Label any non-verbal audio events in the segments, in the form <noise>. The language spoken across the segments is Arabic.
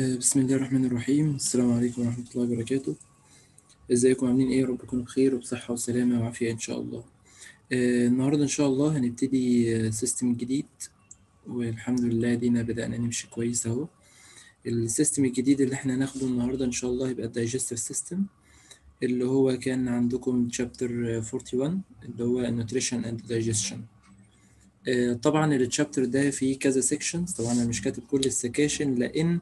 آه، بسم الله الرحمن الرحيم السلام عليكم ورحمة الله وبركاته ازيكم عاملين ايه رب تكونوا بخير وبصحة وسلامة وعافية ان شاء الله آه، النهاردة ان شاء الله هنبتدي سيستم آه، جديد والحمد لله دينا بدأنا نمشي كويس اهو السيستم الجديد اللي احنا هناخده النهاردة ان شاء الله يبقى الدايجستيف سيستم اللي هو كان عندكم تشابتر 41 اللي هو النوتريشن اند دايجستشن طبعا التشابتر ده فيه كذا سيكشنز طبعا انا مش كاتب كل السكاشن لان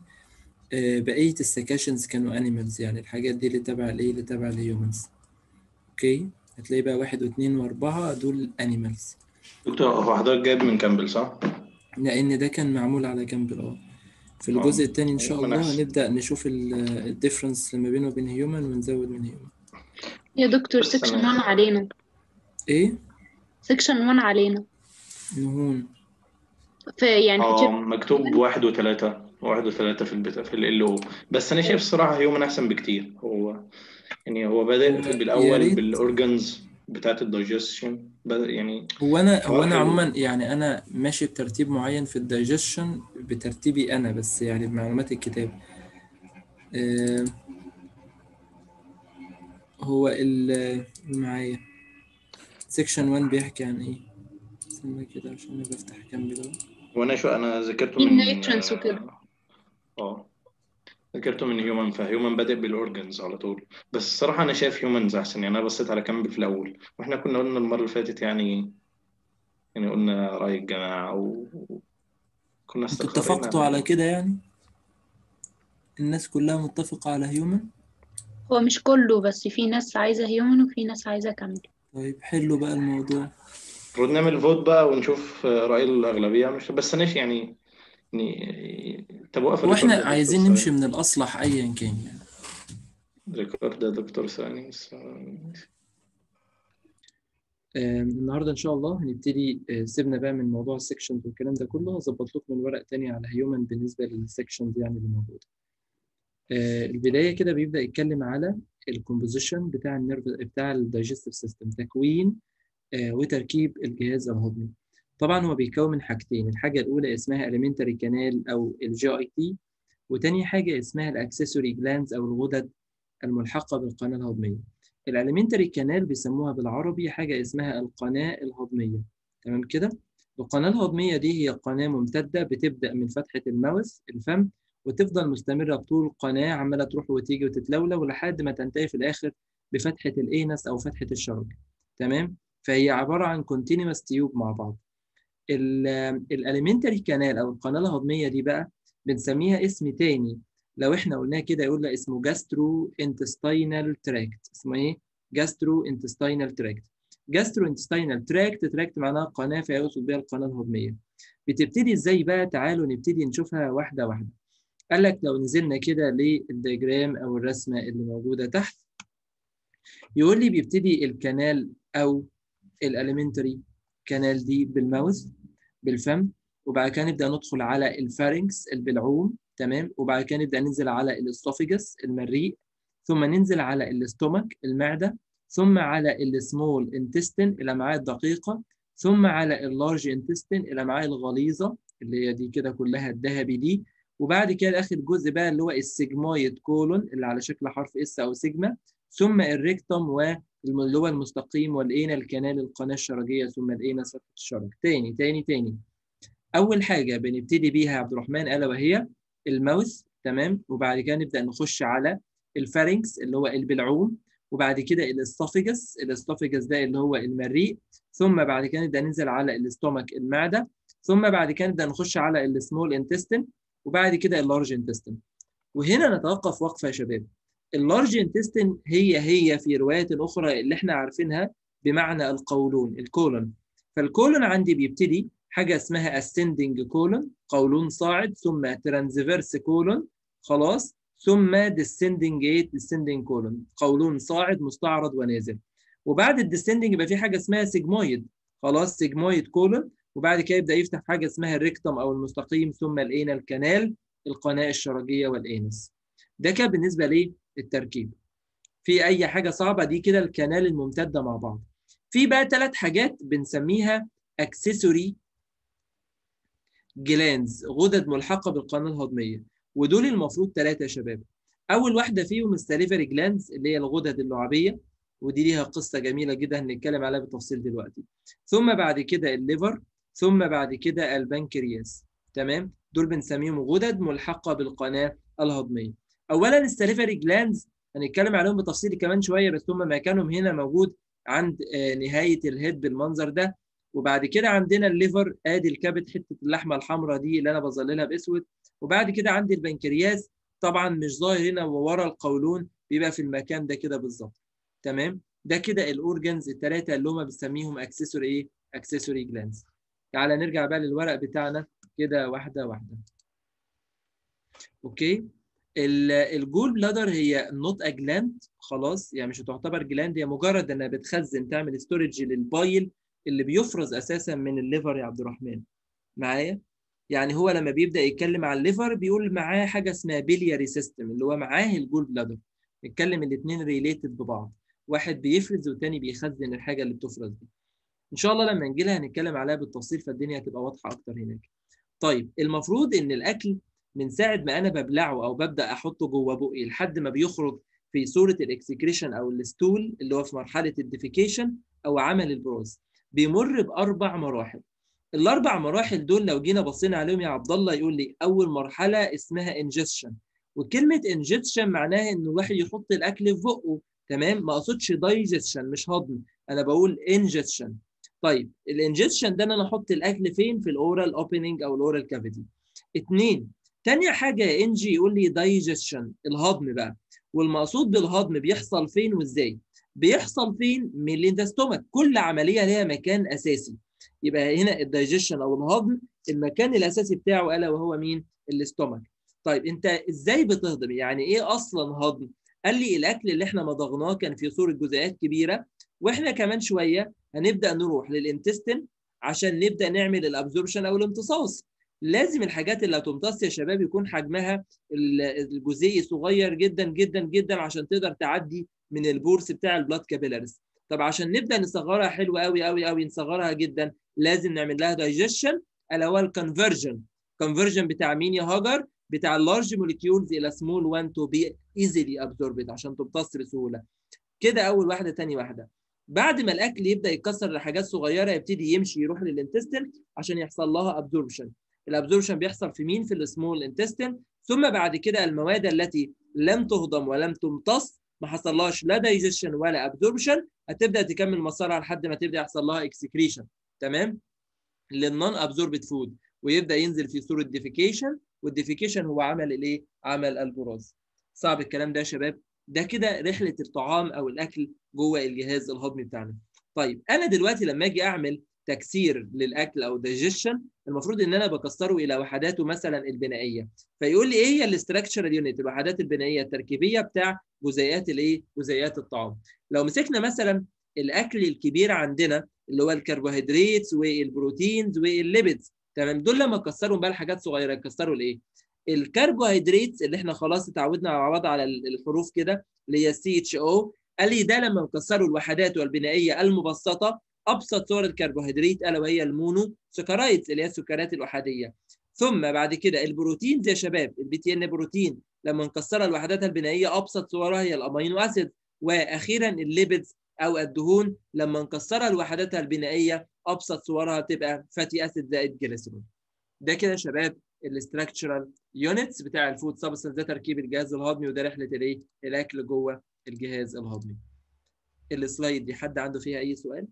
آه، بقية السكاشنز كانوا animals يعني الحاجات دي اللي تابعة لإيه اللي تابعة لهيومنز أوكي هتلاقي بقى واحد واثنين وأربعة دول animals دكتور هو حضرتك جايب من كامبل صح؟ لأن ده كان معمول على كامبل اه في الجزء آه. التاني إن شاء الله هنبدأ نشوف الديفرنس آه، ما بينه وبين هيومن ونزود من هيومن يا دكتور سكشن 1 علينا إيه؟ سكشن 1 علينا نهون في يعني اه مكتوب واحد وثلاثة واحد وثلاثة في البتا في ال او بس انا شايف الصراحة هيومن احسن بكتير هو يعني هو بدأ بالاول بالاورجنز بتاعت الدايجستشن يعني هو انا هو انا عموما يعني انا ماشي بترتيب معين في الدايجستشن بترتيبي انا بس يعني بمعلومات الكتاب هو ال معايا سيكشن 1 بيحكي عن ايه؟ استنى كده عشان بفتح جنبي ده وانا شو انا ذكرته من وكده اه ذاكرته من هيومن فهيومن بادئ بالاورجنز على طول بس الصراحه انا شايف هيومنز احسن يعني انا بصيت على كامب في الاول واحنا كنا قلنا المره اللي فاتت يعني يعني قلنا راي الجماعه و كنا اتفقتوا على كده يعني الناس كلها متفقه على هيومن هو مش كله بس في ناس عايزه هيومن وفي ناس عايزه كامب طيب حلو بقى الموضوع المفروض نعمل فوت بقى ونشوف راي الاغلبيه مش بس انا يعني يعني، طب وقف واحنا عايزين نمشي من الاصلح ايا كان يعني ريكورد يا دكتور ثاني النهارده ان شاء الله هنبتدي آه، سيبنا بقى من موضوع السكشنز والكلام ده كله هظبط لكم الورق تاني على هيومن بالنسبه للسكشنز يعني اللي موجوده آه، البدايه كده بيبدا يتكلم على الكومبوزيشن بتاع النيرف بتاع الدايجستيف سيستم تكوين آه، وتركيب الجهاز الهضمي طبعا هو بيتكون من حاجتين الحاجه الاولى اسمها elementary canal او الجي اي تي وتاني حاجه اسمها الاكسسوري جلانز او الغدد الملحقه بالقناه الهضميه الالمنتري كانال بيسموها بالعربي حاجه اسمها القناه الهضميه تمام كده القناه الهضميه دي هي قناه ممتده بتبدا من فتحه الماوس الفم وتفضل مستمره طول القناه عماله تروح وتيجي وتتلولو لحد ما تنتهي في الاخر بفتحه الانس او فتحه الشرج تمام فهي عباره عن continuous تيوب مع بعض الاليمنتري كانال او القناه الهضميه دي بقى بنسميها اسم تاني لو احنا قلناه كده يقول لها اسمه جاسترو انتستينال تراكت اسمه ايه؟ جاسترو انتستينال تراكت جاسترو انتستينال تراكت تراكت معناها قناه فيقصد بها القناه الهضميه بتبتدي ازاي بقى تعالوا نبتدي نشوفها واحده واحده قال لك لو نزلنا كده للدياجرام او الرسمه اللي موجوده تحت يقول لي بيبتدي الكنال او الاليمنتري كانال دي بالماوس بالفم وبعد كده نبدا ندخل على الفارنكس البلعوم تمام وبعد كده نبدا ننزل على الاستوفيجس المريء ثم ننزل على الاستومك المعده ثم على السمول انتستين الامعاء الدقيقه ثم على اللارج انتستين الامعاء الغليظه اللي هي دي كده كلها الذهبي دي وبعد كده اخر جزء بقى اللي هو السيجمويد كولون اللي على شكل حرف اس او سيجما ثم الريكتوم اللي هو المستقيم ولقينا الكنال القناة الشرجية ثم لقينا صفة الشرج تاني تاني تاني أول حاجة بنبتدي بيها يا عبد الرحمن ألا وهي الماوث تمام وبعد كده نبدأ نخش على الفارنكس اللي هو البلعوم وبعد كده الاستافيجس الاستافيجس ده اللي هو المريء ثم بعد كده نبدأ ننزل على الاستومك المعدة ثم بعد كده نبدأ نخش على السمول انتستين وبعد كده اللارج انتستين وهنا نتوقف وقفة يا شباب اللارج انتستين هي هي في روايات الاخرى اللي احنا عارفينها بمعنى القولون الكولون فالكولون عندي بيبتدي حاجه اسمها ascending كولون قولون صاعد ثم ترانزفيرس كولون خلاص ثم descending ايه descending كولون قولون صاعد مستعرض ونازل وبعد الديسندنج يبقى في حاجه اسمها سيجمويد خلاص سيجمويد كولون وبعد كده يبدا يفتح حاجه اسمها الريكتم او المستقيم ثم الانال كانال القناه الشرجيه والانس ده كان بالنسبه ليه التركيب في اي حاجه صعبه دي كده الكنال الممتده مع بعض في بقى ثلاث حاجات بنسميها اكسسوري جلانز غدد ملحقه بالقناه الهضميه ودول المفروض ثلاثه يا شباب اول واحده فيهم السليفري جلانز اللي هي الغدد اللعابيه ودي ليها قصه جميله جدا هنتكلم عليها بالتفصيل دلوقتي ثم بعد كده الليفر ثم بعد كده البنكرياس تمام دول بنسميهم غدد ملحقه بالقناه الهضميه اولا السليفري جلاندز هنتكلم عليهم بتفصيل كمان شويه بس هم مكانهم هنا موجود عند آه، نهايه الهيد بالمنظر ده وبعد كده عندنا الليفر ادي الكبد حته اللحمه الحمراء دي اللي انا بظللها باسود وبعد كده عندي البنكرياس طبعا مش ظاهر هنا وورا القولون بيبقى في المكان ده كده بالظبط تمام ده كده الاورجنز الثلاثه اللي هم بنسميهم اكسسوري ايه اكسسوري جلاندز تعالى نرجع بقى للورق بتاعنا كده واحده واحده اوكي الجول بلادر هي نوت ا جلاند خلاص يعني مش تعتبر جلاند هي مجرد انها بتخزن تعمل ستورج للبايل اللي بيفرز اساسا من الليفر يا عبد الرحمن معايا يعني هو لما بيبدا يتكلم على الليفر بيقول معاه حاجه اسمها بيلياري سيستم اللي هو معاه الجول بلادر نتكلم الاثنين ريليتد ببعض واحد بيفرز والتاني بيخزن الحاجه اللي بتفرز دي ان شاء الله لما نجي لها هنتكلم عليها بالتفصيل فالدنيا هتبقى واضحه اكتر هناك طيب المفروض ان الاكل من ساعه ما انا ببلعه او ببدا احطه جوه بقي لحد ما بيخرج في صوره الاكسكريشن او الستول اللي هو في مرحله الديفيكيشن او عمل البروز بيمر باربع مراحل الاربع مراحل دول لو جينا بصينا عليهم يا عبد الله يقول لي اول مرحله اسمها انجستشن وكلمه انجستشن معناها ان الواحد يحط الاكل في بقه تمام ما اقصدش دايجستشن مش هضم انا بقول انجستشن طيب الانجستشن ده ان انا احط الاكل فين في الاورال اوبننج او الاورال كافيتي اثنين تاني حاجه ان جي يقول لي دايجيشن الهضم بقى والمقصود بالهضم بيحصل فين وازاي بيحصل فين من الاندستومك كل عمليه ليها مكان اساسي يبقى هنا الدايجيشن او الهضم المكان الاساسي بتاعه الا وهو مين الاستومك طيب انت ازاي بتهضم يعني ايه اصلا هضم قال لي الاكل اللي احنا مضغناه كان في صوره جزيئات كبيره واحنا كمان شويه هنبدا نروح للانتستين عشان نبدا نعمل الابزوربشن او الامتصاص لازم الحاجات اللي هتمتص يا شباب يكون حجمها الجزيء صغير جدا جدا جدا عشان تقدر تعدي من البورس بتاع البلاد كابيلرز طب عشان نبدا نصغرها حلو قوي قوي قوي نصغرها جدا لازم نعمل لها دايجيشن الا هو الكونفرجن الكونفرجن بتاع مين يا هاجر بتاع اللارج موليكيولز الى سمول وان تو بي ايزلي ابزوربد عشان تمتص بسهوله كده اول واحده ثاني واحده بعد ما الاكل يبدا يتكسر لحاجات صغيره يبتدي يمشي يروح للانتستين عشان يحصل لها ابزوربشن الابزوربشن بيحصل في مين في السمول انتستين ثم بعد كده المواد التي لم تهضم ولم تمتص ما حصلهاش لا دايجيشن ولا ابزوربشن هتبدا تكمل مسارها لحد ما تبدا يحصل لها اكسكريشن تمام للنون ابزوربد فود ويبدا ينزل في صوره ديفيكيشن والديفيكيشن هو عمل الايه عمل البراز صعب الكلام ده يا شباب ده كده رحله الطعام او الاكل جوه الجهاز الهضمي بتاعنا طيب انا دلوقتي لما اجي اعمل تكسير للاكل او ديجيشن المفروض ان انا بكسره الى وحداته مثلا البنائيه فيقول لي ايه هي الاستراكشرال يونت الوحدات البنائيه التركيبيه بتاع جزيئات الايه جزيئات الطعام لو مسكنا مثلا الاكل الكبير عندنا اللي هو الكربوهيدرات والبروتينز والليبيدز تمام دول لما كسروا بقى لحاجات صغيره كسروا الايه الكربوهيدرات اللي احنا خلاص اتعودنا على بعض على الحروف كده اللي هي سي اتش او قال لي ده لما نكسره الوحدات والبنائيه المبسطه ابسط صور الكربوهيدرات الا وهي المونو سكرايت اللي هي السكرات الاحاديه ثم بعد كده البروتينز يا شباب البي تي ان بروتين لما نكسرها لوحداتها البنائيه ابسط صورها هي الامينو اسيد واخيرا الليبيدز او الدهون لما نكسرها لوحداتها البنائيه ابسط صورها تبقى فاتي اسيد زائد جليسرول ده كده يا شباب الاستراكشرال يونتس بتاع الفود سبستنس ده تركيب الجهاز الهضمي وده رحله الايه الاكل جوه الجهاز الهضمي السلايد دي حد عنده فيها اي سؤال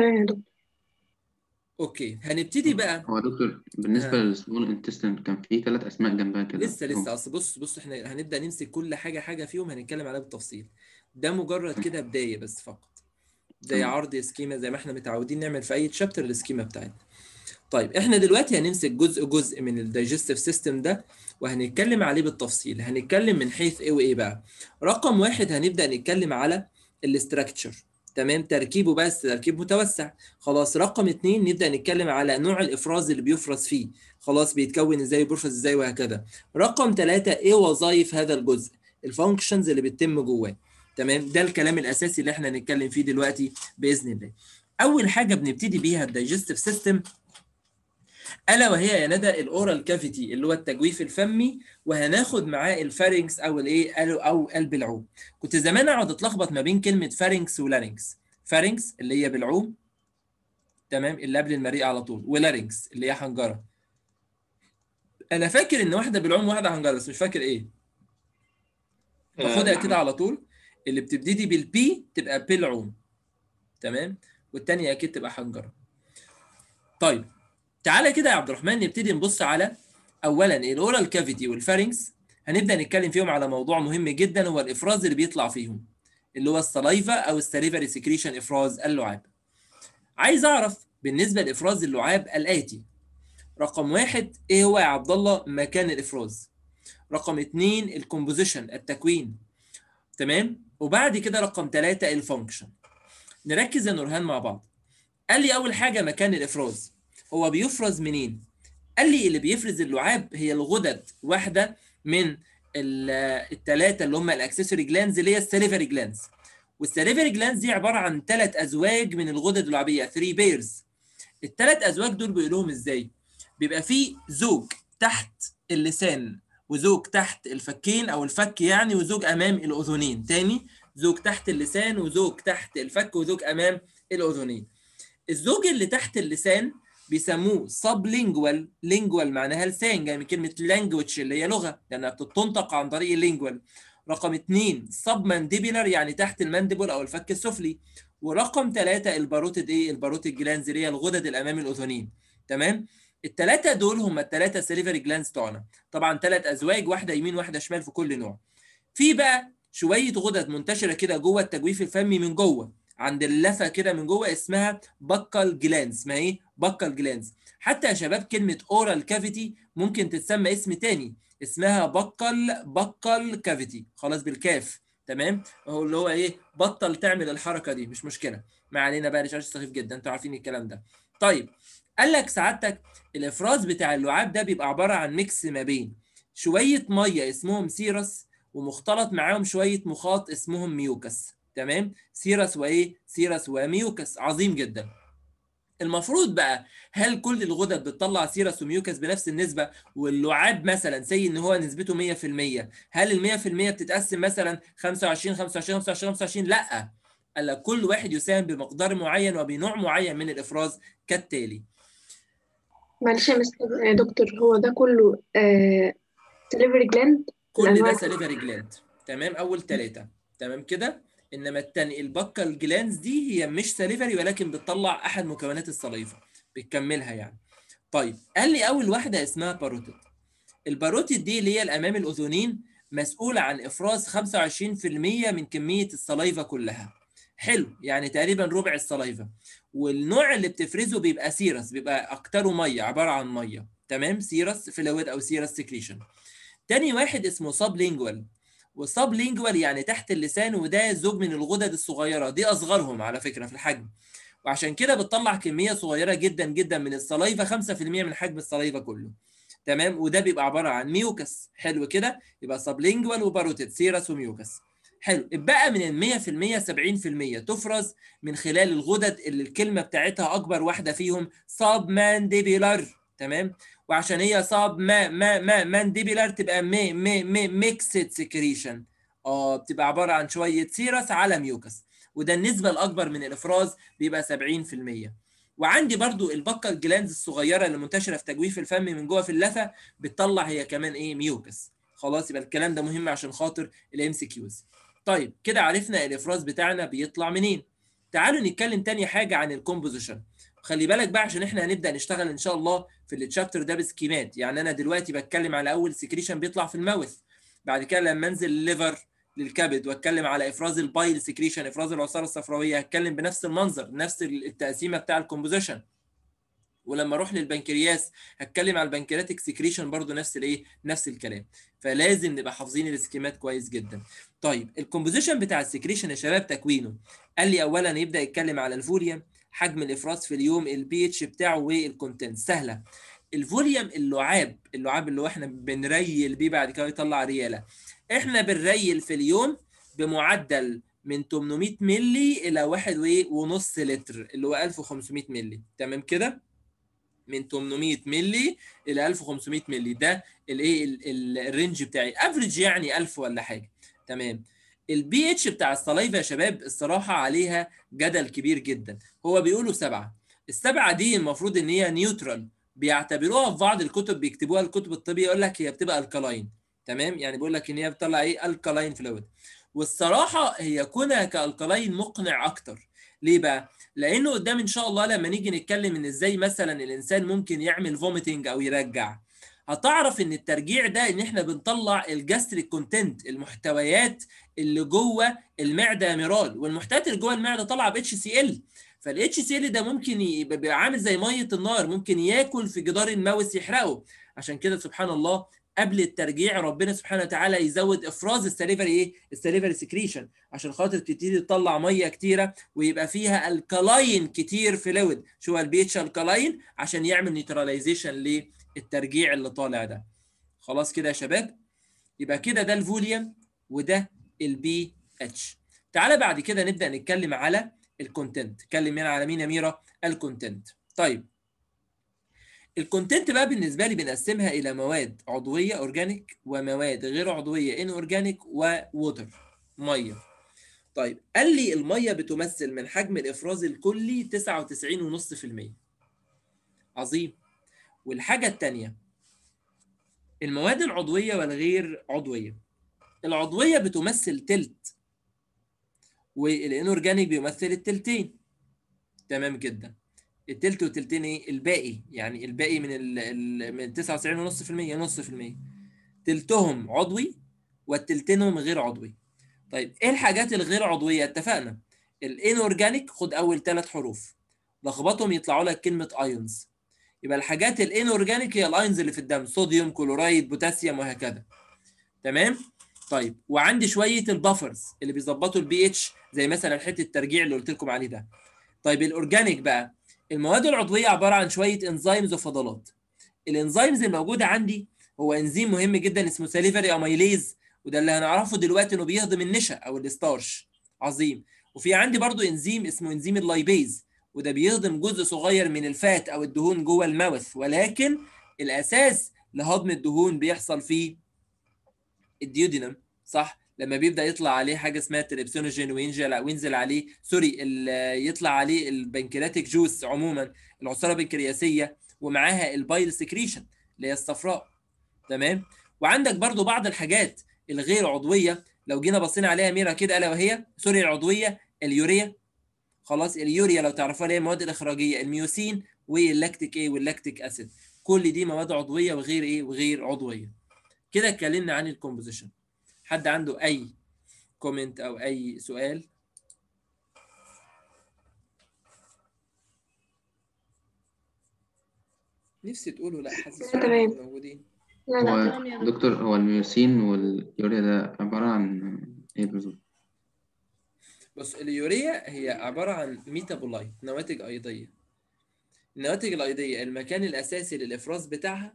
دكتور اوكي هنبتدي بقى هو دكتور بالنسبه آه. للسمول انتستين كان في ثلاث اسماء جنبها كده لسه لسه اصل بص بص احنا هنبدا نمسك كل حاجه حاجه فيهم هنتكلم عليها بالتفصيل ده مجرد كده بدايه بس فقط زي عرض سكيما زي ما احنا متعودين نعمل في اي تشابتر السكيما بتاعتنا طيب احنا دلوقتي هنمسك جزء جزء من الدايجستيف سيستم ده وهنتكلم عليه بالتفصيل هنتكلم من حيث ايه وايه بقى رقم واحد هنبدا نتكلم على الاستراكشر تمام تركيبه بس تركيب متوسع خلاص رقم اتنين نبدا نتكلم على نوع الافراز اللي بيفرز فيه خلاص بيتكون ازاي بيفرز ازاي وهكذا رقم ثلاثة ايه وظائف هذا الجزء الفانكشنز اللي بتتم جواه تمام ده الكلام الاساسي اللي احنا هنتكلم فيه دلوقتي باذن الله اول حاجه بنبتدي بيها الدايجستيف سيستم الا وهي يا ندى الاورال كافيتي اللي هو التجويف الفمي وهناخد معاه الفارنكس او الايه او قلب العوم كنت زمان اقعد اتلخبط ما بين كلمه فارنكس ولارنكس فارنكس اللي هي بالعوم تمام اللي قبل المريء على طول ولارنكس اللي هي حنجره انا فاكر ان واحده بالعوم واحده حنجره بس مش فاكر ايه باخدها آه، كده نعم. على طول اللي بتبتدي بالبي تبقى بالعوم تمام والثانيه اكيد تبقى حنجره طيب تعالى كده يا عبد الرحمن نبتدي نبص على اولا الاورال كافيتي والفارنكس هنبدا نتكلم فيهم على موضوع مهم جدا هو الافراز اللي بيطلع فيهم اللي هو السلايفا او السليفري سكريشن افراز اللعاب عايز اعرف بالنسبه لافراز اللعاب الاتي رقم واحد ايه هو يا عبد الله مكان الافراز رقم اتنين الكومبوزيشن التكوين تمام وبعد كده رقم ثلاثة الفانكشن نركز يا نورهان مع بعض قال لي اول حاجه مكان الافراز هو بيفرز منين قال لي اللي بيفرز اللعاب هي الغدد واحده من الثلاثه اللي هم الاكسسوري جلانز اللي هي السليفري جلانز والسليفري جلانز دي عباره عن ثلاث ازواج من الغدد اللعابيه 3 بيرز الثلاث ازواج دول بيقولوهم ازاي بيبقى في زوج تحت اللسان وزوج تحت الفكين او الفك يعني وزوج امام الاذنين تاني زوج تحت اللسان وزوج تحت الفك وزوج امام الاذنين الزوج اللي تحت اللسان بيسموه سب لينجوال لينجوال معناها لسان جاي يعني من كلمه لانجوج اللي هي لغه لانها بتنطق عن طريق اللينجوال رقم اثنين سب مانديبيلر يعني تحت المانديبول او الفك السفلي ورقم ثلاثه الباروتيد ايه الباروتيد جلانز اللي هي الغدد الامام الاذنين تمام الثلاثه دول هم الثلاثه سيليفري جلانز بتوعنا طبعا ثلاث ازواج واحده يمين واحده شمال في كل نوع في بقى شويه غدد منتشره كده جوه التجويف الفمي من جوه عند اللثه كده من جوه اسمها بكال جلانس اسمها ايه بكال جلانس حتى يا شباب كلمه اورال كافيتي ممكن تتسمى اسم تاني اسمها بكال بكال كافيتي خلاص بالكاف تمام هو اللي هو ايه بطل تعمل الحركه دي مش مشكله ما علينا بقى ريشارج سخيف جدا انتوا عارفين الكلام ده طيب قال لك سعادتك الافراز بتاع اللعاب ده بيبقى عباره عن ميكس ما بين شويه ميه اسمهم سيرس ومختلط معاهم شويه مخاط اسمهم ميوكس تمام سيرس وايه سيرس وميوكس عظيم جدا المفروض بقى هل كل الغدد بتطلع سيرس وميوكس بنفس النسبه واللعاب مثلا سي ان هو نسبته 100% هل ال 100% بتتقسم مثلا 25 25 25 25 لا الا كل واحد يساهم بمقدار معين وبنوع معين من الافراز كالتالي معلش يا آه، دكتور هو ده كله آه سليفري جلاند كل ده سليفري جلاند تمام اول ثلاثه تمام كده انما التاني البكه الجلانز دي هي مش سليفري ولكن بتطلع احد مكونات الصليفه بتكملها يعني طيب قال لي اول واحده اسمها باروتيد الباروتيد دي اللي هي الامام الاذنين مسؤوله عن افراز 25% من كميه الصليفه كلها حلو يعني تقريبا ربع الصليفه والنوع اللي بتفرزه بيبقى سيرس بيبقى اكتره ميه عباره عن ميه تمام سيرس فلويد او سيرس سكريشن تاني واحد اسمه سابلينجوال وسب لينجوال يعني تحت اللسان وده زوج من الغدد الصغيره دي اصغرهم على فكره في الحجم وعشان كده بتطلع كميه صغيره جدا جدا من الصلايفه 5% من حجم الصلايفه كله تمام وده بيبقى عباره عن ميوكس حلو كده يبقى لينجوال وباروتيد سيرس وميوكس حلو اتبقى من ال 100% 70% تفرز من خلال الغدد اللي الكلمه بتاعتها اكبر واحده فيهم سب مانديبيلر تمام وعشان هي صعب ما ما ما مانديبيلر تبقى مي مي مي ميكسد سكريشن اه بتبقى عباره عن شويه سيرس على ميوكس وده النسبه الاكبر من الافراز بيبقى 70% وعندي برضو البكه الجلانز الصغيره اللي منتشره في تجويف الفم من جوه في اللثه بتطلع هي كمان ايه ميوكس خلاص يبقى الكلام ده مهم عشان خاطر الام سي كيوز طيب كده عرفنا الافراز بتاعنا بيطلع منين تعالوا نتكلم تاني حاجه عن الكومبوزيشن خلي بالك بقى عشان احنا هنبدا نشتغل ان شاء الله في التشابتر ده بسكيمات يعني انا دلوقتي بتكلم على اول سكريشن بيطلع في الماوث بعد كده لما انزل الليفر للكبد واتكلم على افراز البايل سكريشن افراز العصاره الصفراويه هتكلم بنفس المنظر نفس التقسيمه بتاع الكومبوزيشن ولما اروح للبنكرياس هتكلم على البنكرياتيك سكريشن برضو نفس الايه نفس الكلام فلازم نبقى حافظين السكيمات كويس جدا طيب الكومبوزيشن بتاع السكريشن يا شباب تكوينه قال لي اولا يبدا يتكلم على الفوريا حجم الافراز في اليوم البي اتش بتاعه والكونتنت سهله الفوليوم اللعاب اللعاب اللي هو احنا بنريل بيه بعد كده يطلع رياله احنا بنريل في اليوم بمعدل من 800 مللي الى واحد ونص لتر اللي هو 1500 مللي تمام كده من 800 مللي الى 1500 مللي ده الايه الرينج بتاعي افريج يعني 1000 ولا حاجه تمام البي اتش بتاع الصلايفه يا شباب الصراحه عليها جدل كبير جدا هو بيقولوا سبعه السبعه دي المفروض ان هي نيوترال بيعتبروها في بعض الكتب بيكتبوها الكتب الطبيه يقول لك هي بتبقى الكالاين تمام يعني بيقول لك ان هي بتطلع ايه الكالاين فلويد والصراحه هي كونها كالكالاين مقنع اكتر ليه بقى لانه قدام ان شاء الله لما نيجي نتكلم ان ازاي مثلا الانسان ممكن يعمل فوميتنج او يرجع هتعرف ان الترجيع ده ان احنا بنطلع الجاستريك كونتنت المحتويات اللي جوه المعده يا ميرال والمحتويات اللي جوه المعده طالعه باتش سي ال فالاتش سي ال ده ممكن يبقى عامل زي ميه النار ممكن ياكل في جدار الماوس يحرقه عشان كده سبحان الله قبل الترجيع ربنا سبحانه وتعالى يزود افراز السليفري ايه؟ السليفري سكريشن عشان خاطر تبتدي تطلع ميه كتيره ويبقى فيها الكلاين كتير فلويد شو البي اتش الكلاين عشان يعمل نيتراليزيشن ليه الترجيع اللي طالع ده خلاص كده يا شباب يبقى كده ده الفوليوم وده البي اتش تعالى بعد كده نبدا نتكلم على الكونتنت اتكلم هنا على مين يا ميرا الكونتنت طيب الكونتنت بقى بالنسبه لي بنقسمها الى مواد عضويه اورجانيك ومواد غير عضويه ان اورجانيك ووتر ميه طيب قال لي الميه بتمثل من حجم الافراز الكلي 99.5% عظيم والحاجه التانية المواد العضويه والغير عضويه العضويه بتمثل تلت والانورجانيك بيمثل التلتين تمام جدا التلت والتلتين ايه الباقي يعني الباقي من ال من 99 ونص في المية نص في المية تلتهم عضوي والتلتينهم غير عضوي طيب ايه الحاجات الغير عضويه اتفقنا الانورجانيك خد اول ثلاث حروف لخبطهم يطلعوا لك كلمه ايونز يبقى الحاجات الانورجانيك هي الاينز اللي في الدم صوديوم كلورايد بوتاسيوم وهكذا تمام طيب وعندي شويه البافرز اللي بيظبطوا البي اتش زي مثلا حته الترجيع اللي قلت لكم عليه ده طيب الاورجانيك بقى المواد العضويه عباره عن شويه انزيمز وفضلات الانزيمز الموجوده عندي هو انزيم مهم جدا اسمه سليفري اميليز وده اللي هنعرفه دلوقتي انه بيهضم النشا او الستارش عظيم وفي عندي برضو انزيم اسمه انزيم اللايبيز وده بيهضم جزء صغير من الفات او الدهون جوه الماوث ولكن الاساس لهضم الدهون بيحصل في الديودينم صح لما بيبدا يطلع عليه حاجه اسمها التريبسينوجين وينزل وينزل عليه سوري يطلع عليه البنكرياتيك جوس عموما العصاره البنكرياسيه ومعاها البايل سكريشن اللي هي الصفراء تمام وعندك برضو بعض الحاجات الغير عضويه لو جينا بصينا عليها ميرا كده الا وهي سوري العضويه اليوريا خلاص اليوريا لو تعرفوها اللي هي المواد الاخراجيه الميوسين واللاكتيك ايه واللاكتيك اسيد كل دي مواد عضويه وغير ايه وغير عضويه كده اتكلمنا عن الكومبوزيشن حد عنده اي كومنت او اي سؤال نفسي تقولوا لا حاسس موجودين لا لا هو دكتور هو الميوسين واليوريا ده عباره عن ايه بالظبط بص اليوريا هي عبارة عن ميتابولايت نواتج أيضية النواتج الأيضية المكان الأساسي للإفراز بتاعها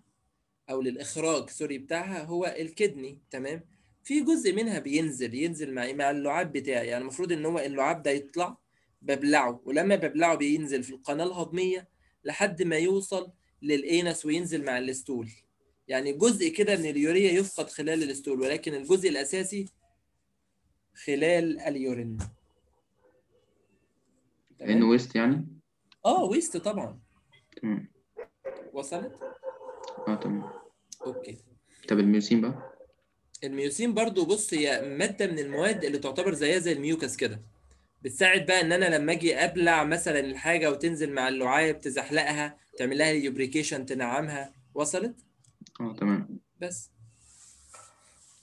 أو للإخراج سوري بتاعها هو الكدني تمام في جزء منها بينزل ينزل مع مع اللعاب بتاعي يعني المفروض إن هو اللعاب ده يطلع ببلعه ولما ببلعه بينزل في القناة الهضمية لحد ما يوصل للأنس وينزل مع الاستول يعني جزء كده من اليوريا يفقد خلال الاستول ولكن الجزء الأساسي خلال اليورين لانه ويست يعني اه ويست طبعا تمام وصلت اه تمام اوكي طب الميوسين بقى الميوسين برضو بص هي ماده من المواد اللي تعتبر زيها زي الميوكس كده بتساعد بقى ان انا لما اجي ابلع مثلا الحاجه وتنزل مع اللعاب تزحلقها تعمل لها اليوبريكيشن تنعمها وصلت اه تمام بس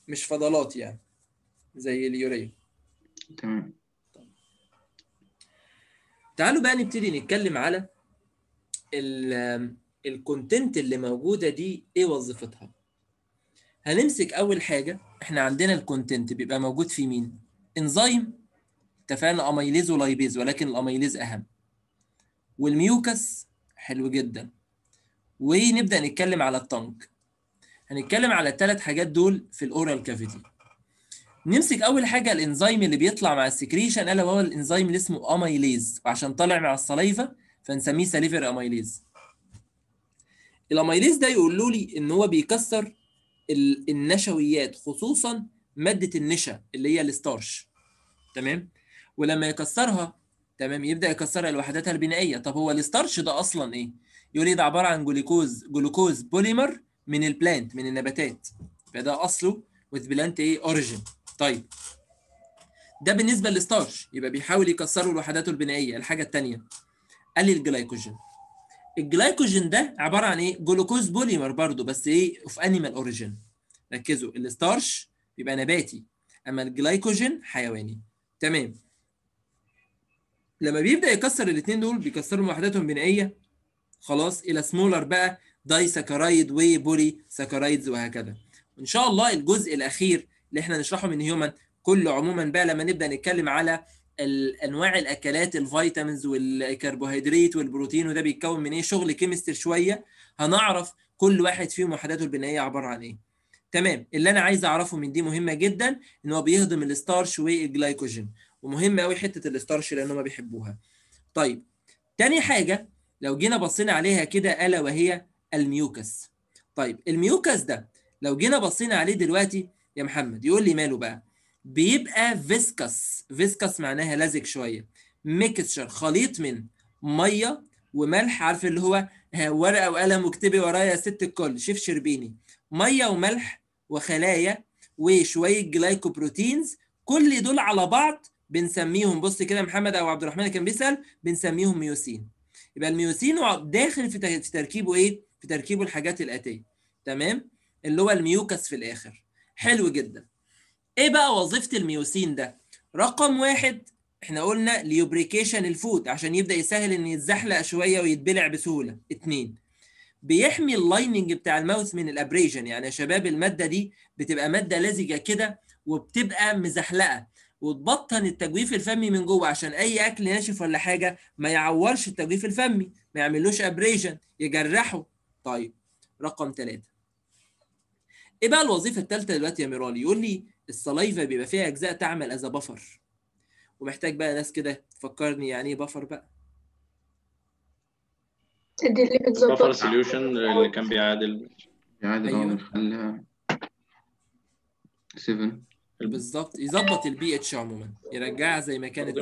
مش فضلات يعني زي اليوريا تمام تعالوا بقى نبتدي نتكلم على الكونتنت اللي موجوده دي ايه وظيفتها هنمسك اول حاجه احنا عندنا الكونتنت بيبقى موجود في مين انزيم اتفقنا اميليز ولايبيز ولكن الاميليز اهم والميوكس حلو جدا ونبدا نتكلم على التانك هنتكلم على الثلاث حاجات دول في الاورال كافيتي نمسك اول حاجه الانزيم اللي بيطلع مع السكريشن الا هو الانزيم اللي اسمه اميليز وعشان طالع مع الصليفه فنسميه سليفر اميليز الاميليز ده يقولوا لي ان هو بيكسر النشويات خصوصا ماده النشا اللي هي الستارش تمام ولما يكسرها تمام يبدا يكسرها لوحداتها البنائيه طب هو الستارش ده اصلا ايه يقول لي ده عباره عن جلوكوز جلوكوز بوليمر من البلانت من النباتات فده اصله وذ بلانت ايه اوريجين طيب ده بالنسبه للستارش يبقى بيحاول يكسروا الوحدات البنائيه الحاجه الثانيه قلل الجلايكوجين الجلايكوجين ده عباره عن ايه جلوكوز بوليمر برضو بس ايه اوف انيمال اوريجين ركزوا الستارش بيبقى نباتي اما الجلايكوجين حيواني تمام لما بيبدا يكسر الاثنين دول بيكسروا وحداتهم بنائيه خلاص الى سمولر بقى داي ساكرايد وبولي ساكرايدز وهكذا ان شاء الله الجزء الاخير اللي احنا نشرحه من هيومن كله عموما بقى لما نبدا نتكلم على انواع الاكلات الفيتامينز والكربوهيدرات والبروتين وده بيتكون من ايه شغل كيمستري شويه هنعرف كل واحد فيهم وحداته البنائيه عباره عن ايه تمام اللي انا عايز اعرفه من دي مهمه جدا ان هو بيهضم الستارش والجلايكوجين ومهم قوي حته الستارش لان هم بيحبوها طيب تاني حاجه لو جينا بصينا عليها كده الا وهي الميوكس طيب الميوكس ده لو جينا بصينا عليه دلوقتي يا محمد يقول لي ماله بقى بيبقى فيسكس فيسكس معناها لزج شويه ميكستشر خليط من ميه وملح عارف اللي هو ورقه وقلم واكتبي ورايا ست الكل شيف شربيني ميه وملح وخلايا وشويه جلايكوبروتينز كل دول على بعض بنسميهم بص كده محمد او عبد الرحمن كان بيسال بنسميهم ميوسين يبقى الميوسين داخل في تركيبه ايه في تركيبه الحاجات الاتيه تمام اللي هو الميوكس في الاخر حلو جدا ايه بقى وظيفه الميوسين ده رقم واحد احنا قلنا ليوبريكيشن الفوت عشان يبدا يسهل ان يتزحلق شويه ويتبلع بسهوله اتنين بيحمي اللايننج بتاع الماوث من الابريجن يعني يا شباب الماده دي بتبقى ماده لزجه كده وبتبقى مزحلقه وتبطن التجويف الفمي من جوه عشان اي اكل ناشف ولا حاجه ما يعورش التجويف الفمي ما يعملوش ابريجن يجرحه طيب رقم ثلاثة ايه بقى الوظيفه الثالثه دلوقتي يا ميرال يقول لي الصلايفه بيبقى فيها اجزاء تعمل از بفر ومحتاج بقى ناس كده تفكرني يعني ايه بفر بقى تدي اللي بتظبط بفر سوليوشن اللي كان بيعادل بيعادل أيوة. بيخليها 7 بالظبط يظبط البي اتش عموما يرجعها زي ما كانت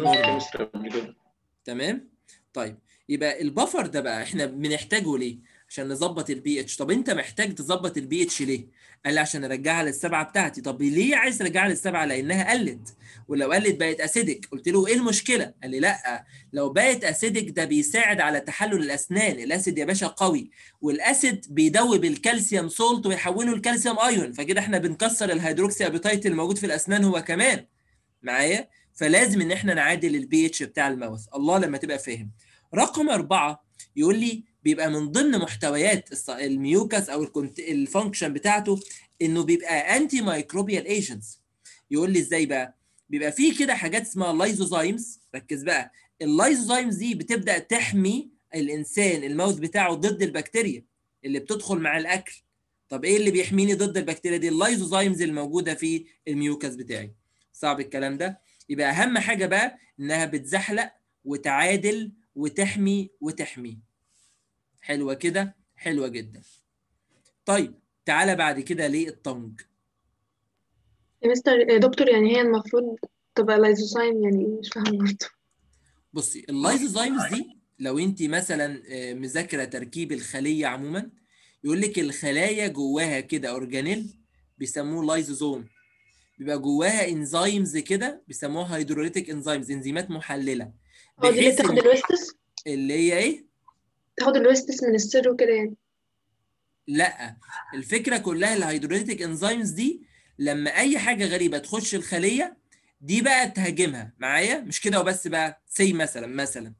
تمام طيب يبقى البفر ده بقى احنا بنحتاجه ليه عشان نظبط البي اتش طب انت محتاج تظبط البي اتش ليه قال لي عشان ارجعها للسبعه بتاعتي طب ليه عايز ترجعها للسبعه لانها قلت ولو قلت بقت اسيدك قلت له ايه المشكله قال لي لا لو بقت اسيدك ده بيساعد على تحلل الاسنان الاسيد يا باشا قوي والاسيد بيدوب الكالسيوم سولت ويحوله لكالسيوم ايون فكده احنا بنكسر الهيدروكسي ابيتايت الموجود في الاسنان هو كمان معايا فلازم ان احنا نعادل البي اتش بتاع الماوث الله لما تبقى فاهم رقم أربعة يقول لي بيبقى من ضمن محتويات الميوكس او الفانكشن بتاعته انه بيبقى انتي مايكروبيال ايجنتس يقول لي ازاي بقى بيبقى فيه كده حاجات اسمها لايزوزايمز ركز بقى اللايزوزايمز دي بتبدا تحمي الانسان الموز بتاعه ضد البكتيريا اللي بتدخل مع الاكل طب ايه اللي بيحميني ضد البكتيريا دي اللايزوزايمز الموجوده في الميوكس بتاعي صعب الكلام ده يبقى اهم حاجه بقى انها بتزحلق وتعادل وتحمي وتحمي حلوة كده حلوة جدا طيب تعالى بعد كده للطنج مستر دكتور يعني هي المفروض تبقى لايزوزايم يعني مش فاهمه برضه بصي اللايزوزايمز دي لو انت مثلا آه، مذاكره تركيب الخليه عموما يقول لك الخلايا جواها كده اورجانيل بيسموه لايزوزوم بيبقى جواها انزيمز كده بيسموها هيدروليتيك انزيمز انزيمات محلله اه دي اللي بتاخد الويستس اللي هي ايه تاخد الويستس من السر وكده يعني لا الفكره كلها الهيدروليتيك انزيمز دي لما اي حاجه غريبه تخش الخليه دي بقى تهاجمها معايا مش كده وبس بقى سي مثلا مثلا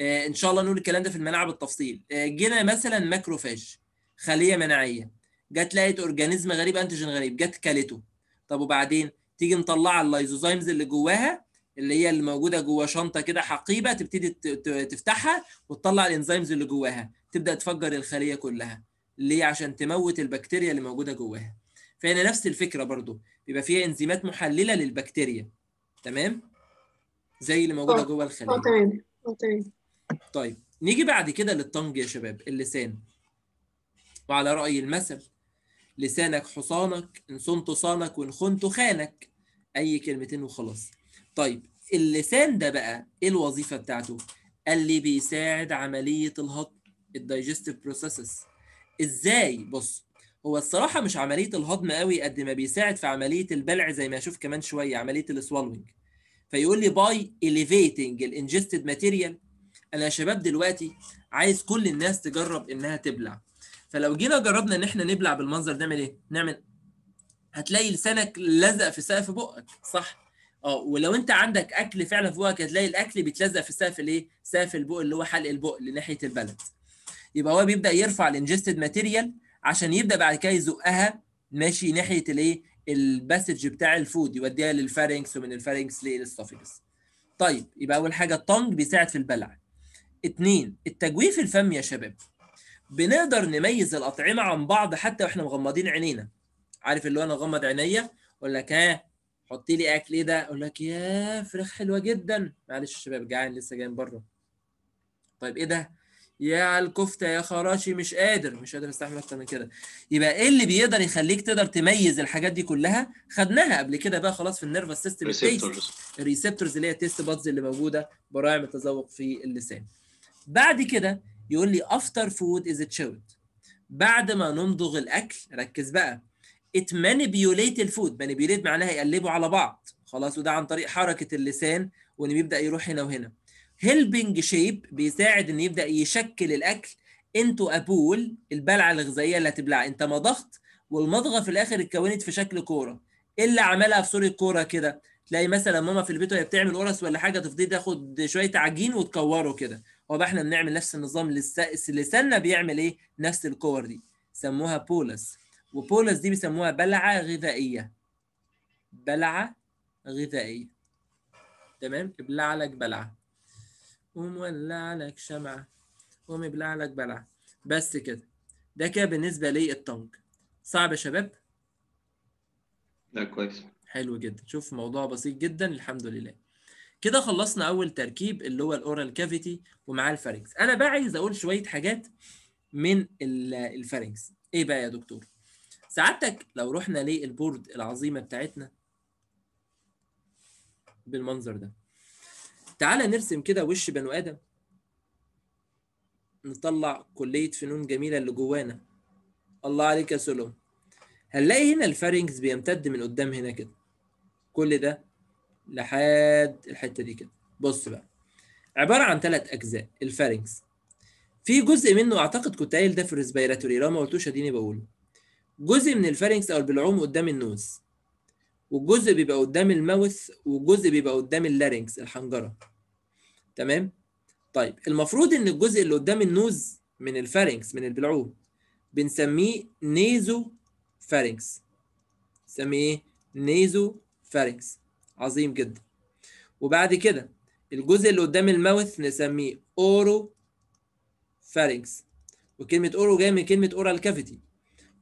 آه ان شاء الله نقول الكلام ده في المناعه بالتفصيل آه جينا مثلا ماكروفاج خليه مناعيه جت لقيت اورجانيزم غريب انتيجين غريب جت كلته طب وبعدين تيجي مطلعه اللايزوزايمز اللي جواها اللي هي اللي موجوده جوه شنطه كده حقيبه تبتدي تفتحها وتطلع الانزيمز اللي جواها تبدا تفجر الخليه كلها ليه عشان تموت البكتيريا اللي موجوده جواها فهنا نفس الفكره برضو بيبقى فيها انزيمات محلله للبكتيريا تمام زي اللي موجوده طيب، جوه الخليه تمام طيب، تمام طيب. طيب نيجي بعد كده للطنج يا شباب اللسان وعلى راي المثل لسانك حصانك ان صنت صانك وان خنت خانك اي كلمتين وخلاص طيب اللسان ده بقى ايه الوظيفه بتاعته؟ قال لي بيساعد عمليه الهضم الدايجستيف بروسيسز ازاي؟ بص هو الصراحه مش عمليه الهضم قوي قد ما بيساعد في عمليه البلع زي ما هشوف كمان شويه عمليه السوالوينج فيقول لي باي اليفيتنج الانجستد ماتيريال انا يا شباب دلوقتي عايز كل الناس تجرب انها تبلع فلو جينا جربنا ان احنا نبلع بالمنظر نعمل ايه؟ نعمل هتلاقي لسانك لزق في سقف بقك صح؟ اه ولو انت عندك اكل فعلا في بقك هتلاقي الاكل بيتلزق في سقف الايه؟ سقف البق اللي هو حلق البق لناحيه البلد. يبقى هو بيبدا يرفع الانجستد ماتيريال عشان يبدا بعد كده يزقها ماشي ناحيه الايه؟ الباسج بتاع الفود يوديها للفارنكس ومن الفارنكس للاسوفيكس. طيب يبقى اول حاجه الطنج بيساعد في البلع. اثنين التجويف الفم يا شباب. بنقدر نميز الاطعمه عن بعض حتى واحنا مغمضين عينينا. عارف اللي هو انا اغمض عينيا اقول لك ها حط لي اكل ايه ده اقول لك يا فراخ حلوه جدا معلش الشباب شباب جعان لسه جاي من بره طيب ايه ده يا على الكفته يا خراشي مش قادر مش قادر استحمل اكتر من كده يبقى ايه اللي بيقدر يخليك تقدر تميز الحاجات دي كلها خدناها قبل كده بقى خلاص في النيرفس سيستم الريسبتورز اللي هي التيست بادز اللي موجوده براعم التذوق في اللسان بعد كده يقول لي افتر فود از تشوت بعد ما نمضغ الاكل ركز بقى it manipulate الفود manipulate معناها يقلبوا على بعض خلاص وده عن طريق حركه اللسان وان بيبدا يروح هنا وهنا هيلبنج شيب بيساعد ان يبدا يشكل الاكل انتو ابول البلعه الغذائيه اللي هتبلعها انت مضغت والمضغه في الاخر اتكونت في شكل كوره ايه اللي عملها في صوره كوره كده تلاقي مثلا ماما في البيت وهي بتعمل قرص ولا حاجه تفضي تاخد شويه عجين وتكوره كده هو احنا بنعمل نفس النظام لساننا بيعمل ايه نفس الكور دي سموها بولس وبولس دي بيسموها بلعة غذائية بلعة غذائية تمام ابلع لك بلعة ومولع لك شمعة ومبلع لك بلعة بس كده ده كده بالنسبة للطنج صعب يا شباب؟ لا كويس حلو جدا شوف موضوع بسيط جدا الحمد لله كده خلصنا اول تركيب اللي هو الاورال كافيتي ومعاه الفارنكس انا بقى عايز اقول شويه حاجات من الفارنكس ايه بقى يا دكتور سعادتك لو رحنا للبورد العظيمه بتاعتنا بالمنظر ده تعالى نرسم كده وش بنو ادم نطلع كليه فنون جميله اللي جوانا الله عليك يا سلوم هنلاقي هنا الفارنجز بيمتد من قدام هنا كده كل ده لحد الحته دي كده بص بقى عباره عن ثلاث اجزاء الفارنجز في جزء منه اعتقد كنت قايل ده في الريسبيراتوري لو ما قلتوش اديني بقوله جزء من الفارينكس او البلعوم قدام النوز والجزء بيبقى قدام الماوث والجزء بيبقى قدام اللارنكس الحنجره تمام طيب المفروض ان الجزء اللي قدام النوز من الفارنكس من البلعوم بنسميه نيزو فارنكس نسميه ايه نيزو فارنكس عظيم جدا وبعد كده الجزء اللي قدام الماوث نسميه اورو فارنكس وكلمه اورو جايه من كلمه اورال كافيتي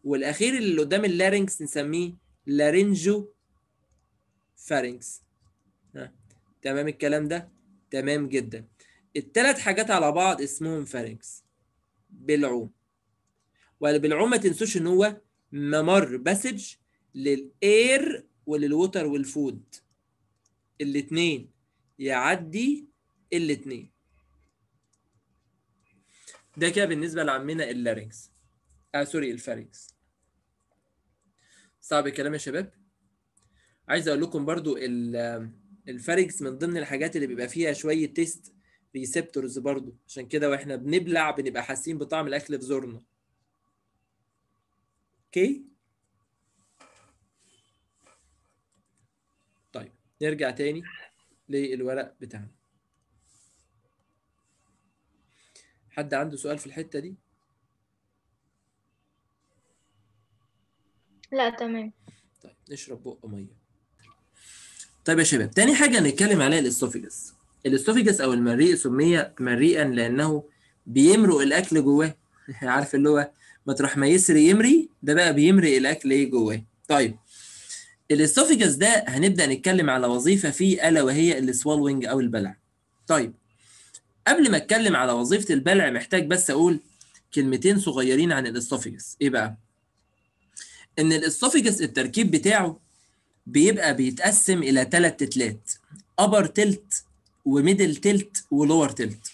والاخير اللي قدام اللارنكس نسميه لارينجو فارينكس ها. تمام الكلام ده تمام جدا التلات حاجات على بعض اسمهم فارينكس بالعوم وبالعوم ما تنسوش ان هو ممر باسج للاير وللوتر والفود الاتنين يعدي الاتنين ده كده بالنسبه لعمنا اللارنكس آه سوري الفارنكس صعب الكلام يا شباب عايز اقول لكم برضو الفارنكس من ضمن الحاجات اللي بيبقى فيها شويه تيست ريسبتورز برضو عشان كده واحنا بنبلع بنبقى حاسين بطعم الاكل في زورنا اوكي طيب نرجع تاني للورق بتاعنا حد عنده سؤال في الحته دي لا تمام طيب نشرب بق ميه طيب يا شباب تاني حاجه هنتكلم عليها الاستوفيجس الاستوفيجس او المريء سمي مريئا لانه بيمرق الاكل جواه <laughs> عارف اللي هو ما تروح ما يسري يمري ده بقى بيمرق الاكل ايه جواه طيب الاستوفيجس ده هنبدا نتكلم على وظيفه فيه الا وهي السوالوينج او البلع طيب قبل ما اتكلم على وظيفه البلع محتاج بس اقول كلمتين صغيرين عن الاستوفيجس ايه بقى ان الاسوفيجس التركيب بتاعه بيبقى بيتقسم الى ثلاث تلات ابر تلت وميدل تلت ولور تلت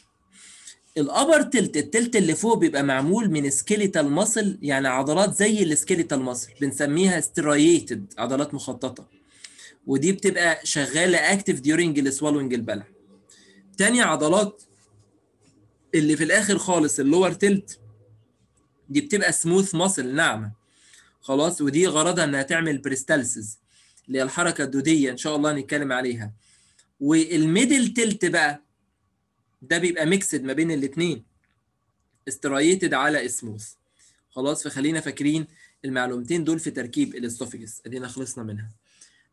الابر تلت التلت اللي فوق بيبقى معمول من سكيليتال ماسل يعني عضلات زي السكيليتال ماسل بنسميها سترايتد عضلات مخططه ودي بتبقى شغاله اكتف ديورنج السوالوينج البلع تاني عضلات اللي في الاخر خالص اللور تلت دي بتبقى سموث ماسل ناعمه خلاص ودي غرضها انها تعمل بريستالسز اللي هي الحركه الدوديه ان شاء الله هنتكلم عليها والميدل تلت بقى ده بيبقى ميكسد ما بين الاثنين استرايتد على سموث خلاص فخلينا فاكرين المعلومتين دول في تركيب الاستوفيجس ادينا خلصنا منها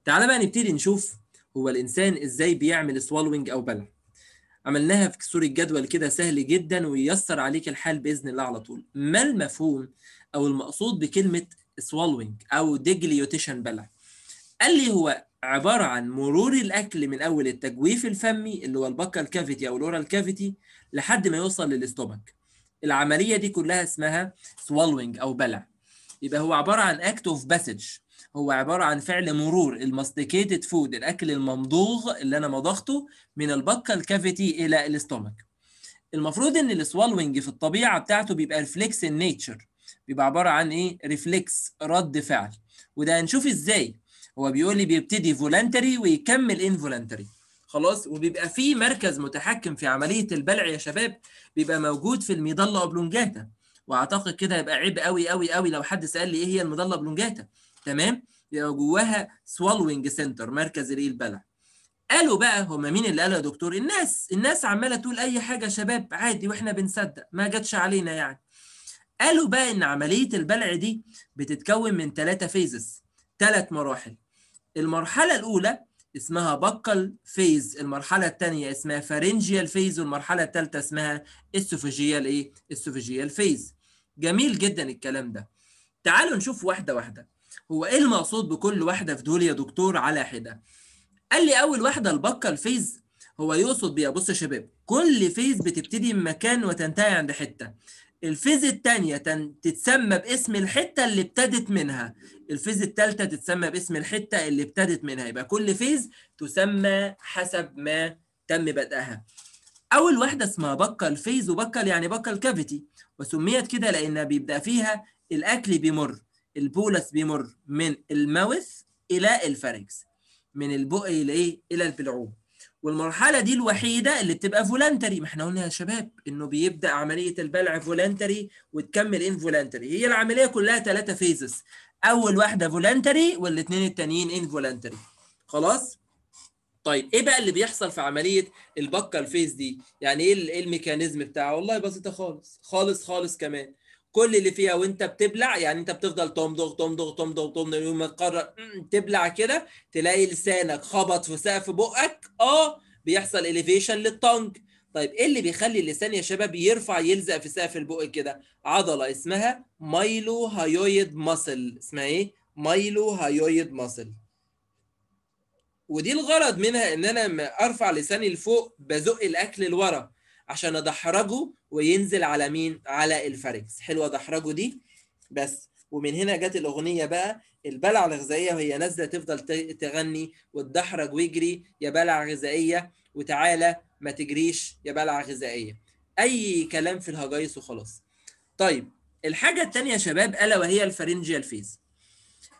تعالى بقى نبتدي نشوف هو الانسان ازاي بيعمل سوالوينج او بلع عملناها في صورة جدول كده سهل جدا وييسر عليك الحال باذن الله على طول ما المفهوم او المقصود بكلمه swallowing او deglutition بلع قال لي هو عباره عن مرور الاكل من اول التجويف الفمي اللي هو البكال كافيتي او الاورال كافيتي لحد ما يوصل للاستومك العمليه دي كلها اسمها swallowing او بلع يبقى هو عباره عن act of passage هو عباره عن فعل مرور الماستيكيتد فود الاكل الممضوغ اللي انا مضغته من البكال كافيتي الى الاستومك المفروض ان السوالوينج في الطبيعه بتاعته بيبقى ريفلكس النيتشر بيبقى عباره عن ايه ريفلكس رد فعل وده هنشوف ازاي هو بيقول لي بيبتدي فولنتري ويكمل انفولنتري خلاص وبيبقى في مركز متحكم في عمليه البلع يا شباب بيبقى موجود في الميدالا اوبلونجاتا واعتقد كده هيبقى عيب قوي قوي قوي لو حد سال لي ايه هي الميدالا اوبلونجاتا تمام بيبقى جواها سوالوينج سنتر مركز ري إيه؟ البلع قالوا بقى هما مين اللي قالوا يا دكتور الناس الناس عماله تقول اي حاجه يا شباب عادي واحنا بنصدق ما جاتش علينا يعني قالوا بقى ان عمليه البلع دي بتتكون من ثلاثه فيزز ثلاث مراحل المرحله الاولى اسمها بقل فيز المرحله الثانيه اسمها فارنجيال فيز والمرحله الثالثه اسمها اسوفاجيال ايه اسوفاجيال فيز جميل جدا الكلام ده تعالوا نشوف واحده واحده هو ايه المقصود بكل واحده في دول يا دكتور على حده قال لي اول واحده البقل فيز هو يقصد بيها بص يا شباب كل فيز بتبتدي من مكان وتنتهي عند حته الفيز الثانية تتسمى باسم الحتة اللي ابتدت منها الفيز الثالثة تتسمى باسم الحتة اللي ابتدت منها يبقى كل فيز تسمى حسب ما تم بدأها أول واحدة اسمها بكل فيز وبكل يعني بكل كافيتي وسميت كده لأنها بيبدأ فيها الأكل بيمر البولس بيمر من الماوث إلى الفارنكس من البق إلى إيه؟ إلى البلعوم والمرحله دي الوحيده اللي بتبقى فولنتري ما احنا قلنا يا شباب انه بيبدا عمليه البلع فولنتري وتكمل انفولنتري هي العمليه كلها ثلاثه فيزز اول واحده فولنتري والاثنين التانيين انفولنتري خلاص طيب ايه بقى اللي بيحصل في عمليه البكر فيز دي يعني إيه, ايه الميكانيزم بتاعها والله بسيطه خالص خالص خالص كمان كل اللي فيها وانت بتبلع يعني انت بتفضل تمضغ تمضغ تمضغ تمضغ يوم ما تقرر تبلع كده تلاقي لسانك خبط في سقف بقك اه بيحصل اليفيشن للطنج طيب ايه اللي بيخلي اللسان يا شباب يرفع يلزق في سقف البق كده عضله اسمها مايلو هايويد ماسل اسمها ايه مايلو هايويد ماسل ودي الغرض منها ان انا ارفع لساني لفوق بزق الاكل لورا عشان ادحرجه وينزل على مين على الفاركس حلوه دحرجه دي بس ومن هنا جت الاغنيه بقى البلعه الغذائيه وهي نازله تفضل تغني وتدحرج ويجري يا بلعه غذائيه وتعالى ما تجريش يا بلعه غذائيه اي كلام في الهجايس وخلاص طيب الحاجه الثانيه يا شباب الا وهي الفارنجيال فيز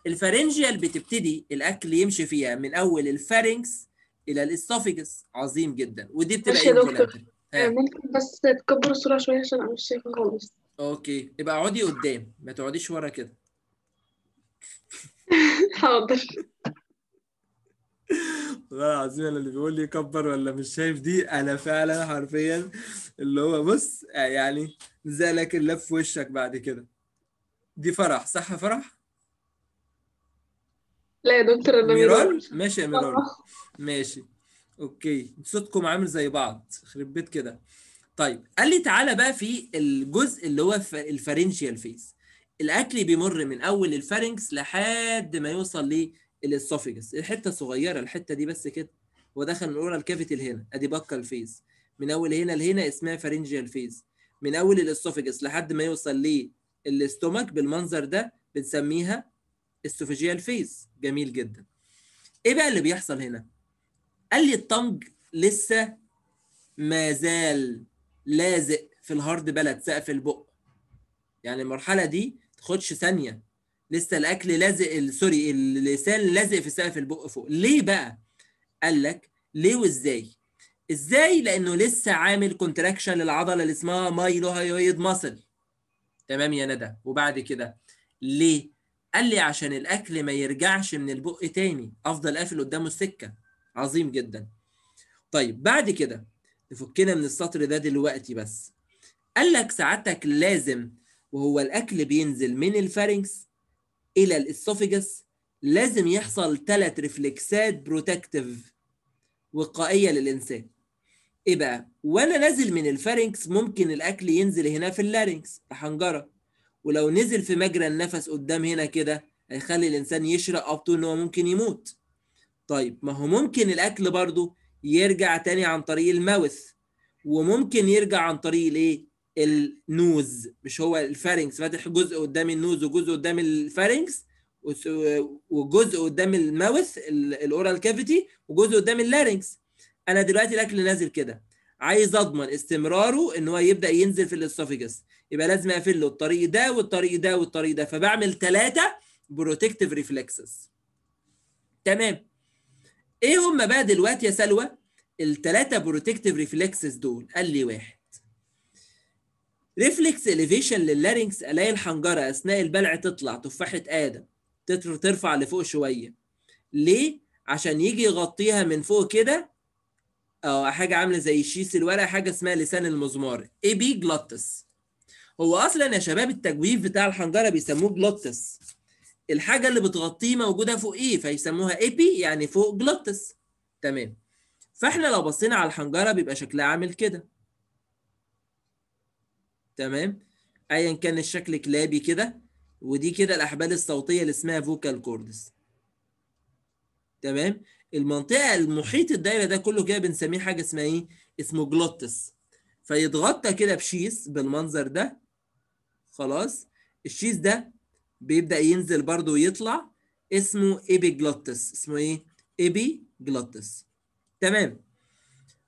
الفارنجيال بتبتدي الاكل يمشي فيها من اول الفارنكس الى الاسوفيجس عظيم جدا ودي بتبقى آه، آه. ممكن بس تكبر الصورة شوية عشان أنا مش شايفة خالص أوكي يبقى اقعدي قدام ما تقعديش ورا كده <laughs> حاضر والله العظيم انا اللي بيقول لي كبر ولا مش شايف دي انا فعلا حرفيا اللي هو بص آه، يعني زالك اللف في وشك بعد كده دي فرح صح فرح؟ لا يا دكتور انا ميرال ماشي يا ميرال ماشي اوكي صوتكم عامل زي بعض خرب بيت كده طيب قال لي تعالى بقى في الجزء اللي هو الفارنشيال فيز الاكل بيمر من اول الفارنكس لحد ما يوصل للاسوفيجس الحته الصغيره الحته دي بس كده هو دخل من الاورال كافيتي لهنا ادي بكال فيز من اول هنا لهنا اسمها فارنجيال فيز من اول الاسوفيجس لحد ما يوصل للاستومك بالمنظر ده بنسميها استوفيجيال فيز جميل جدا ايه بقى اللي بيحصل هنا قال لي الطنج لسه ما زال لازق في الهارد بلد سقف البق يعني المرحله دي تخدش ثانيه لسه الاكل لازق سوري اللسان لازق في سقف البق فوق ليه بقى قال لك ليه وازاي ازاي لانه لسه عامل كونتراكشن للعضله اللي اسمها مايلوهايويد ماسل تمام يا ندى وبعد كده ليه قال لي عشان الاكل ما يرجعش من البق تاني افضل قافل قدامه السكه عظيم جدا طيب بعد كده نفكنا من السطر ده دلوقتي بس قال لك سعادتك لازم وهو الاكل بينزل من الفارنكس الى الاسوفيجس لازم يحصل ثلاث ريفلكسات بروتكتيف وقائيه للانسان ايه بقى وانا نازل من الفارنكس ممكن الاكل ينزل هنا في اللارنكس في حنجره ولو نزل في مجرى النفس قدام هنا كده هيخلي الانسان يشرق ابطه ان هو ممكن يموت طيب ما هو ممكن الاكل برضو يرجع تاني عن طريق الماوث وممكن يرجع عن طريق الايه النوز مش هو الفارنكس فاتح جزء قدام النوز وجزء قدام الفارنكس وجزء قدام الماوث الاورال كافيتي وجزء قدام اللارنكس انا دلوقتي الاكل نازل كده عايز اضمن استمراره ان هو يبدا ينزل في الاسوفيجس يبقى لازم اقفل له الطريق ده والطريق ده والطريق ده فبعمل ثلاثه بروتكتيف ريفلكسز تمام ايه هم بقى دلوقتي يا سلوى الثلاثه بروتكتيف ريفلكسز دول قال لي واحد ريفلكس اليفيشن لللارينكس الاقي الحنجره اثناء البلع تطلع تفاحه ادم ترفع لفوق شويه ليه عشان يجي يغطيها من فوق كده اه حاجه عامله زي شيس الورق حاجه اسمها لسان المزمار اي بي جلوتس هو اصلا يا شباب التجويف بتاع الحنجره بيسموه جلوتس الحاجه اللي بتغطيه موجوده فوقيه فيسموها ايبي يعني فوق جلوتس تمام فاحنا لو بصينا على الحنجره بيبقى شكلها عامل كده تمام ايا كان الشكل كلابي كده ودي كده الاحبال الصوتيه اللي اسمها فوكال كوردز تمام المنطقه المحيط الدايره ده كله كده بنسميه حاجه اسمها ايه اسمه جلوتس فيتغطى كده بشيس بالمنظر ده خلاص الشيس ده بيبدا ينزل برضه ويطلع اسمه ايبيجلوتس اسمه ايه ايبيجلوتس تمام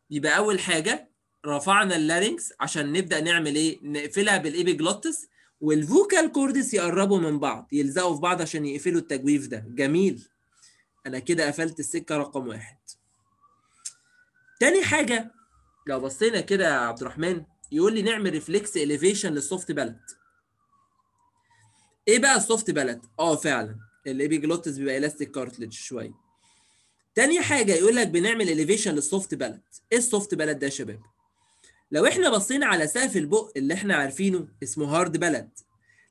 يبقى اول حاجه رفعنا اللارينكس عشان نبدا نعمل ايه نقفلها بالايبيجلوتس والفوكال كوردس يقربوا من بعض يلزقوا في بعض عشان يقفلوا التجويف ده جميل انا كده قفلت السكه رقم واحد تاني حاجه لو بصينا كده يا عبد الرحمن يقول لي نعمل ريفلكس اليفيشن للسوفت بالت ايه بقى السوفت بالات اه فعلا الابيجلوتس بيبقى الاستيك كارتلج شويه تاني حاجه يقول لك بنعمل اليفيشن للسوفت بالات ايه السوفت بالات ده يا شباب لو احنا بصينا على سقف البق اللي احنا عارفينه اسمه هارد بالات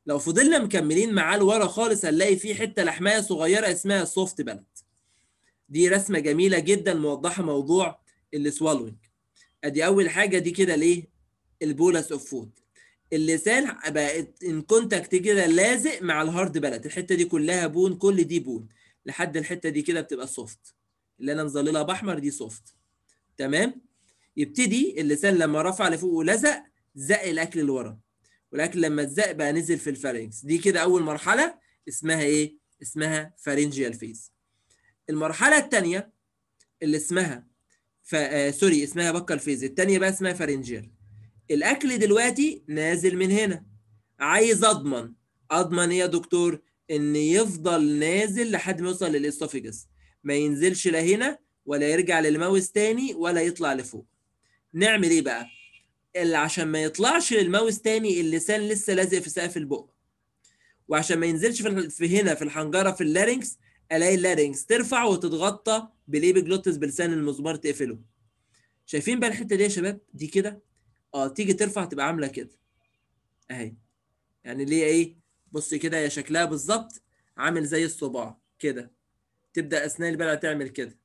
لو فضلنا مكملين معاه لورا خالص هنلاقي فيه حته لحمايه صغيره اسمها السوفت بالات دي رسمه جميله جدا موضحه موضوع السوالوينج ادي اول حاجه دي كده ليه البولس اوف فود اللسان بقت ان كونتاكت كده لازق مع الهارد بلد الحته دي كلها بون كل دي بون لحد الحته دي كده بتبقى سوفت اللي انا مظللها باحمر دي سوفت تمام يبتدي اللسان لما رفع لفوق ولزق زق الاكل لورا والاكل لما اتزق بقى نزل في الفارنكس دي كده اول مرحله اسمها ايه اسمها فارينجيال فيز المرحله الثانيه اللي اسمها ف... آه سوري اسمها بكر فيز الثانيه بقى اسمها فارينجيال الاكل دلوقتي نازل من هنا عايز اضمن اضمن ايه يا دكتور ان يفضل نازل لحد ما يوصل للاستوفيجس ما ينزلش لا هنا ولا يرجع للماوس تاني ولا يطلع لفوق نعمل ايه بقى اللي عشان ما يطلعش للماوس تاني اللسان لسه لازق في سقف البق وعشان ما ينزلش في هنا في الحنجره في اللارينكس الاقي اللارينكس ترفع وتتغطى جلوتس بلسان المزمار تقفله شايفين بقى الحته دي يا شباب دي كده اه تيجي ترفع تبقى عامله كده اهي يعني ليه ايه بص كده هي شكلها بالظبط عامل زي الصباع كده تبدا اسنان البلع تعمل كده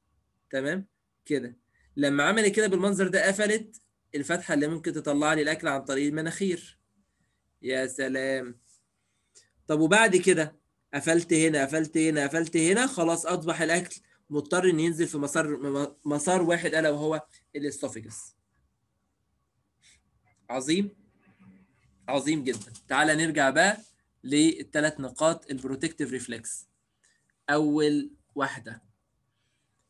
تمام كده لما عملت كده بالمنظر ده قفلت الفتحه اللي ممكن تطلع لي الاكل عن طريق المناخير يا سلام طب وبعد كده قفلت هنا قفلت هنا قفلت هنا خلاص اصبح الاكل مضطر ان ينزل في مسار مسار واحد الا وهو الاسوفيجس عظيم عظيم جدا تعال نرجع بقى للثلاث نقاط البروتكتيف ريفلكس اول واحده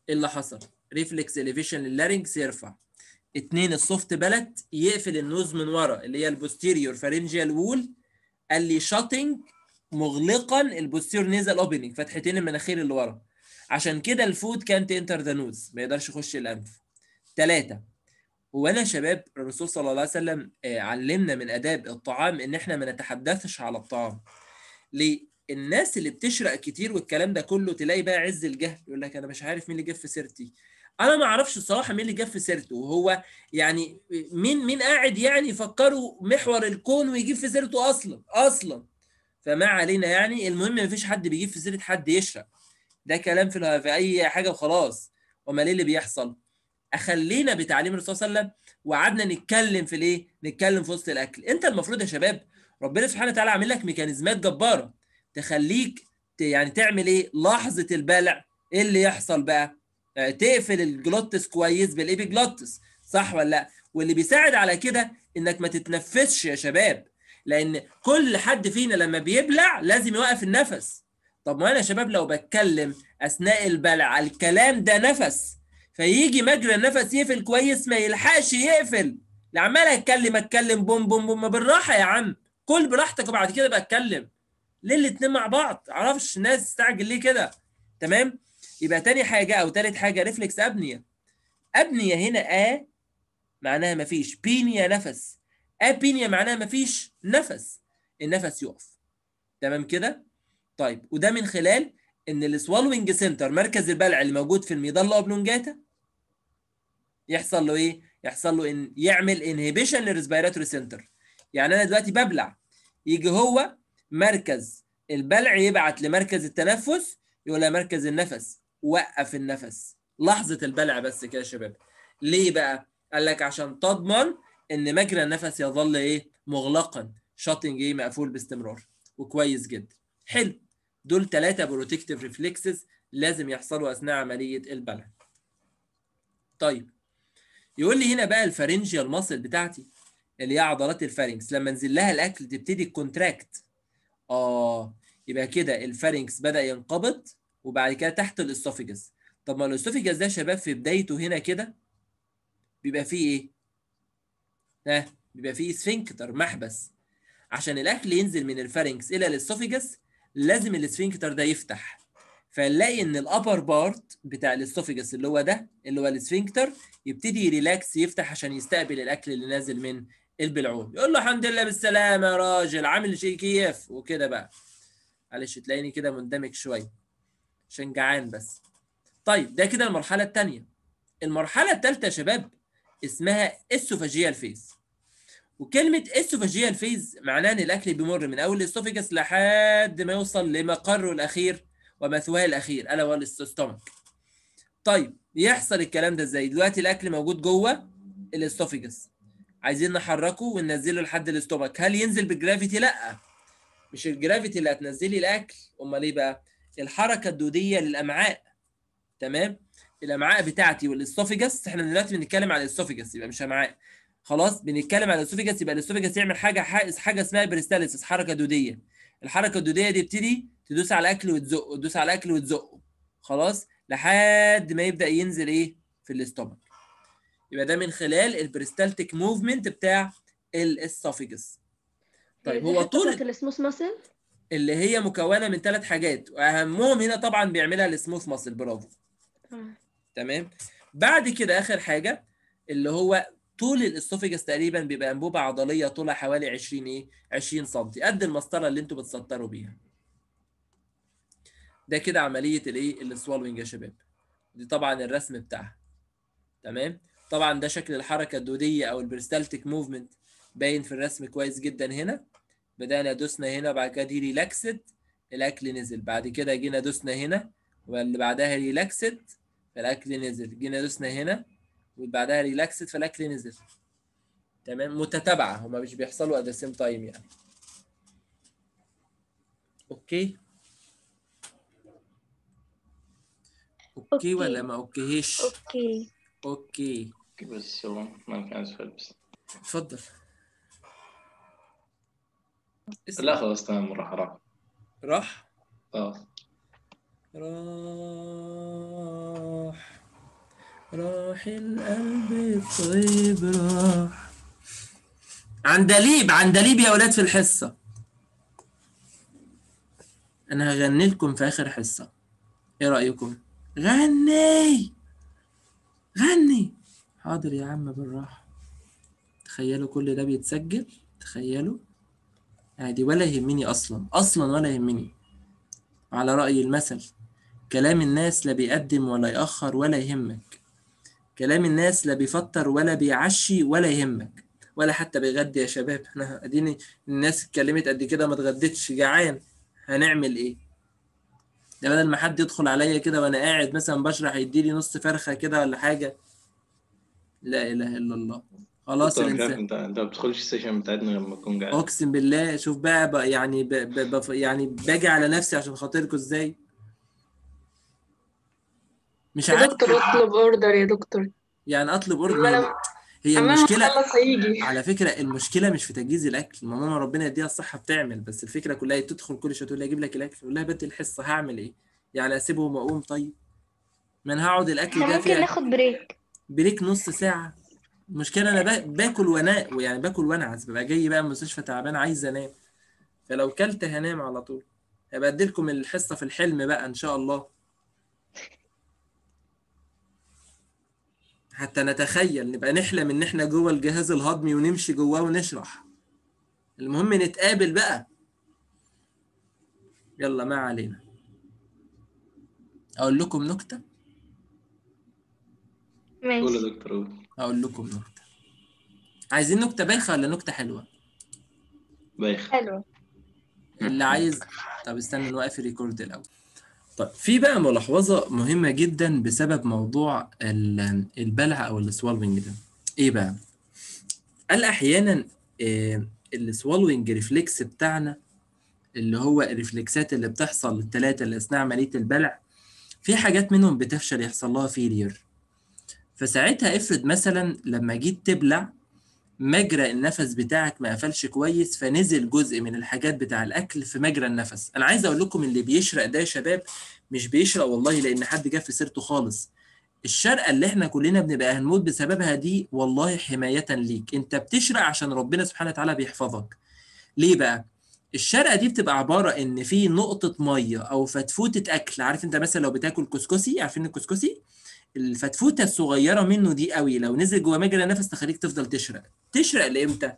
ايه اللي حصل ريفلكس اليفيشن للارنجز يرفع اثنين السوفت بلت يقفل النوز من ورا اللي هي البوستيريور فارينجيال وول قال لي شاتنج مغلقا البوستيريور نيزل اوبننج فتحتين المناخير اللي ورا عشان كده الفود كانت انتر ذا نوز ما يقدرش يخش الانف ثلاثه وانا شباب الرسول صلى الله عليه وسلم آه، علمنا من اداب الطعام ان احنا ما نتحدثش على الطعام ليه الناس اللي بتشرق كتير والكلام ده كله تلاقي بقى عز الجهل يقول لك انا مش عارف مين اللي جاب في سيرتي انا ما اعرفش الصراحه مين اللي جاب في سيرته وهو يعني مين مين قاعد يعني يفكروا محور الكون ويجيب في سيرته اصلا اصلا فما علينا يعني المهم ما فيش حد بيجيب في سيره حد يشرق ده كلام في, في اي حاجه وخلاص وما ايه اللي بيحصل اخلينا بتعليم الرسول صلى الله عليه وسلم وقعدنا نتكلم في الايه؟ نتكلم في وسط الاكل، انت المفروض يا شباب ربنا سبحانه وتعالى عامل لك ميكانيزمات جباره تخليك يعني تعمل ايه؟ لحظه البلع ايه اللي يحصل بقى؟ آه، تقفل الجلوتس كويس بالايبي جلوتس صح ولا لا؟ واللي بيساعد على كده انك ما تتنفسش يا شباب لان كل حد فينا لما بيبلع لازم يوقف النفس طب ما انا يا شباب لو بتكلم اثناء البلع الكلام ده نفس فيجي مجرى النفس يقفل كويس ما يلحقش يقفل عمال اتكلم اتكلم بوم بوم بوم بالراحه يا عم كل براحتك وبعد كده بقى اتكلم ليه الاتنين مع بعض معرفش الناس تستعجل ليه كده تمام يبقى تاني حاجه او تالت حاجه ريفلكس ابنيه ابنيه هنا ا معناها مفيش بينيا نفس ابينيا معناها مفيش نفس النفس يقف تمام كده طيب وده من خلال ان السوالوينج سنتر مركز البلع اللي موجود في الميدالا اوبلونجاتا يحصل له ايه؟ يحصل له ان يعمل انهبيشن للريسبيراتوري سنتر يعني انا دلوقتي ببلع يجي هو مركز البلع يبعت لمركز التنفس يقول مركز النفس وقف النفس لحظه البلع بس كده يا شباب ليه بقى؟ قال لك عشان تضمن ان مجرى النفس يظل ايه؟ مغلقا شاطنج ايه مقفول باستمرار وكويس جدا حلو دول ثلاثة بروتكتيف ريفلكسز لازم يحصلوا أثناء عملية البلع طيب يقول لي هنا بقى الفارنجيال ماسل بتاعتي اللي هي عضلات الفارنكس لما انزل لها الاكل تبتدي الكونتراكت اه يبقى كده الفارنكس بدا ينقبض وبعد كده تحت الاسوفيجس طب ما الاسوفيجس ده شباب في بدايته هنا كده بيبقى فيه ايه ها بيبقى فيه سفنكتر محبس عشان الاكل ينزل من الفارنكس الى الاسوفيجس لازم الاسفنكتر ده يفتح فنلاقي ان الابر بارت بتاع الاسوفيجس اللي هو ده اللي هو الاسفنكتر يبتدي ريلاكس يفتح عشان يستقبل الاكل اللي نازل من البلعوم يقول له الحمد لله بالسلامه يا راجل عامل شيء كيف وكده بقى معلش تلاقيني كده مندمج شويه عشان جعان بس طيب ده كده المرحله الثانيه المرحله الثالثه يا شباب اسمها اسوفاجيال فيز وكلمة اسوفاجيال فيز معناه إن الأكل بيمر من أول الإسوفيجاس لحد ما يوصل لمقره الأخير ومثواه الأخير ألا وهو الاستومك. طيب يحصل الكلام ده إزاي؟ دلوقتي الأكل موجود جوه الإسوفيجاس. عايزين نحركه وننزله لحد الاستومك، هل ينزل بالجرافيتي؟ لأ. مش الجرافيتي اللي هتنزلي الأكل، أمال إيه بقى؟ الحركة الدودية للأمعاء. تمام؟ الأمعاء بتاعتي والإسوفيجاس، إحنا دلوقتي بنتكلم على الإسوفيجاس يبقى مش أمعاء. خلاص بنتكلم عن الاسوفيجاس يبقى الاسوفيجاس يعمل حاجه حاجه اسمها بريستاليسيس حركه دوديه الحركه الدوديه دي تبتدي تدوس على الاكل وتزقه تدوس على الاكل وتزقه خلاص لحد ما يبدا ينزل ايه في الاستومك يبقى ده من خلال البريستالتيك موفمنت بتاع الاسوفيجاس طيب هو طول السموث ماسل اللي هي مكونه من ثلاث حاجات واهمهم هنا طبعا بيعملها السموث ماسل برافو تمام بعد كده اخر حاجه اللي هو طول الاسوفيجاس تقريبا بيبقى انبوبه عضليه طولها حوالي 20 ايه 20 سم قد المسطره اللي انتم بتسطروا بيها ده كده عمليه الايه السوالوينج يا شباب دي طبعا الرسم بتاعها تمام طبعا ده شكل الحركه الدوديه او البريستالتيك موفمنت باين في الرسم كويس جدا هنا بدانا دوسنا هنا وبعد كده دي ريلاكسد الاكل نزل بعد كده جينا دوسنا هنا واللي بعدها ريلاكسد الاكل نزل جينا دوسنا هنا وبعدها ريلاكسد فالاكل نزل تمام متتابعه هما مش بيحصلوا ات ذا سيم تايم يعني اوكي اوكي, ولا ما اوكيهش اوكي اوكي بس هو ما كان سؤال بس اتفضل لا خلاص تمام راح راح راح اه راح راح القلب طيب راح عندليب عندليب يا ولاد في الحصة أنا هغني لكم في آخر حصة إيه رأيكم؟ غني غني حاضر يا عم بالراحة تخيلوا كل ده بيتسجل تخيلوا عادي يعني ولا يهمني أصلا أصلا ولا يهمني على رأي المثل كلام الناس لا بيقدم ولا يأخر ولا يهمك كلام الناس لا بيفطر ولا بيعشي ولا يهمك ولا حتى بيغدي يا شباب احنا اديني الناس اتكلمت قد كده ما اتغدتش جعان هنعمل ايه ده بدل ما حد يدخل عليا كده وانا قاعد مثلا بشرح لي نص فرخه كده ولا حاجه لا اله الا الله خلاص الانسان انت انت ما بتدخلش السيشن بتاعتنا لما تكون جعان اقسم بالله شوف بقى, بقى يعني بقى بقى يعني باجي على نفسي عشان خاطركم ازاي مش يا عارف دكتور يعني. اطلب اوردر يا دكتور يعني اطلب اوردر هي أما المشكلة هيجي <laughs> على فكرة المشكلة مش في تجهيز الأكل ما ماما ربنا يديها الصحة بتعمل بس الفكرة كلها تدخل كل شوية تقول لي أجيب لك الأكل أقول لها بدي الحصة هعمل إيه؟ يعني أسيبهم وأقوم طيب؟ ما أنا هقعد الأكل ده ممكن ناخد بريك بريك نص ساعة المشكلة أنا باكل وأنا يعني باكل وأنعس ببقى جاي بقى من المستشفى تعبان عايز أنام فلو كلت هنام على طول هبقى أديلكم الحصة في الحلم بقى إن شاء الله حتى نتخيل نبقى نحلم ان احنا جوه الجهاز الهضمي ونمشي جواه ونشرح المهم نتقابل بقى يلا ما علينا اقول لكم نكته ماشي يا دكتور اقول لكم نكته عايزين نكته بايخه ولا نكته حلوه بايخه حلوه اللي عايز طب استنى نوقف الريكورد الاول طيب في بقى ملاحظة مهمة جدا بسبب موضوع البلع أو السوالوينج ده إيه بقى؟ قال أحيانا آه، السوالوينج ريفلكس بتاعنا اللي هو الريفلكسات اللي بتحصل للثلاثة اللي أثناء عملية البلع في حاجات منهم بتفشل يحصل لها فيلير فساعتها افرض مثلا لما جيت تبلع مجرى النفس بتاعك ما قفلش كويس فنزل جزء من الحاجات بتاع الاكل في مجرى النفس انا عايز اقول لكم اللي بيشرق ده يا شباب مش بيشرق والله لان حد جه في سيرته خالص الشرقه اللي احنا كلنا بنبقى هنموت بسببها دي والله حمايه ليك انت بتشرق عشان ربنا سبحانه وتعالى بيحفظك ليه بقى الشرقه دي بتبقى عباره ان في نقطه ميه او فتفوته اكل عارف انت مثلا لو بتاكل كسكسي عارفين الكسكسي الفتفوته الصغيره منه دي قوي لو نزل جوه مجرى النفس تخليك تفضل تشرق تشرق لامتى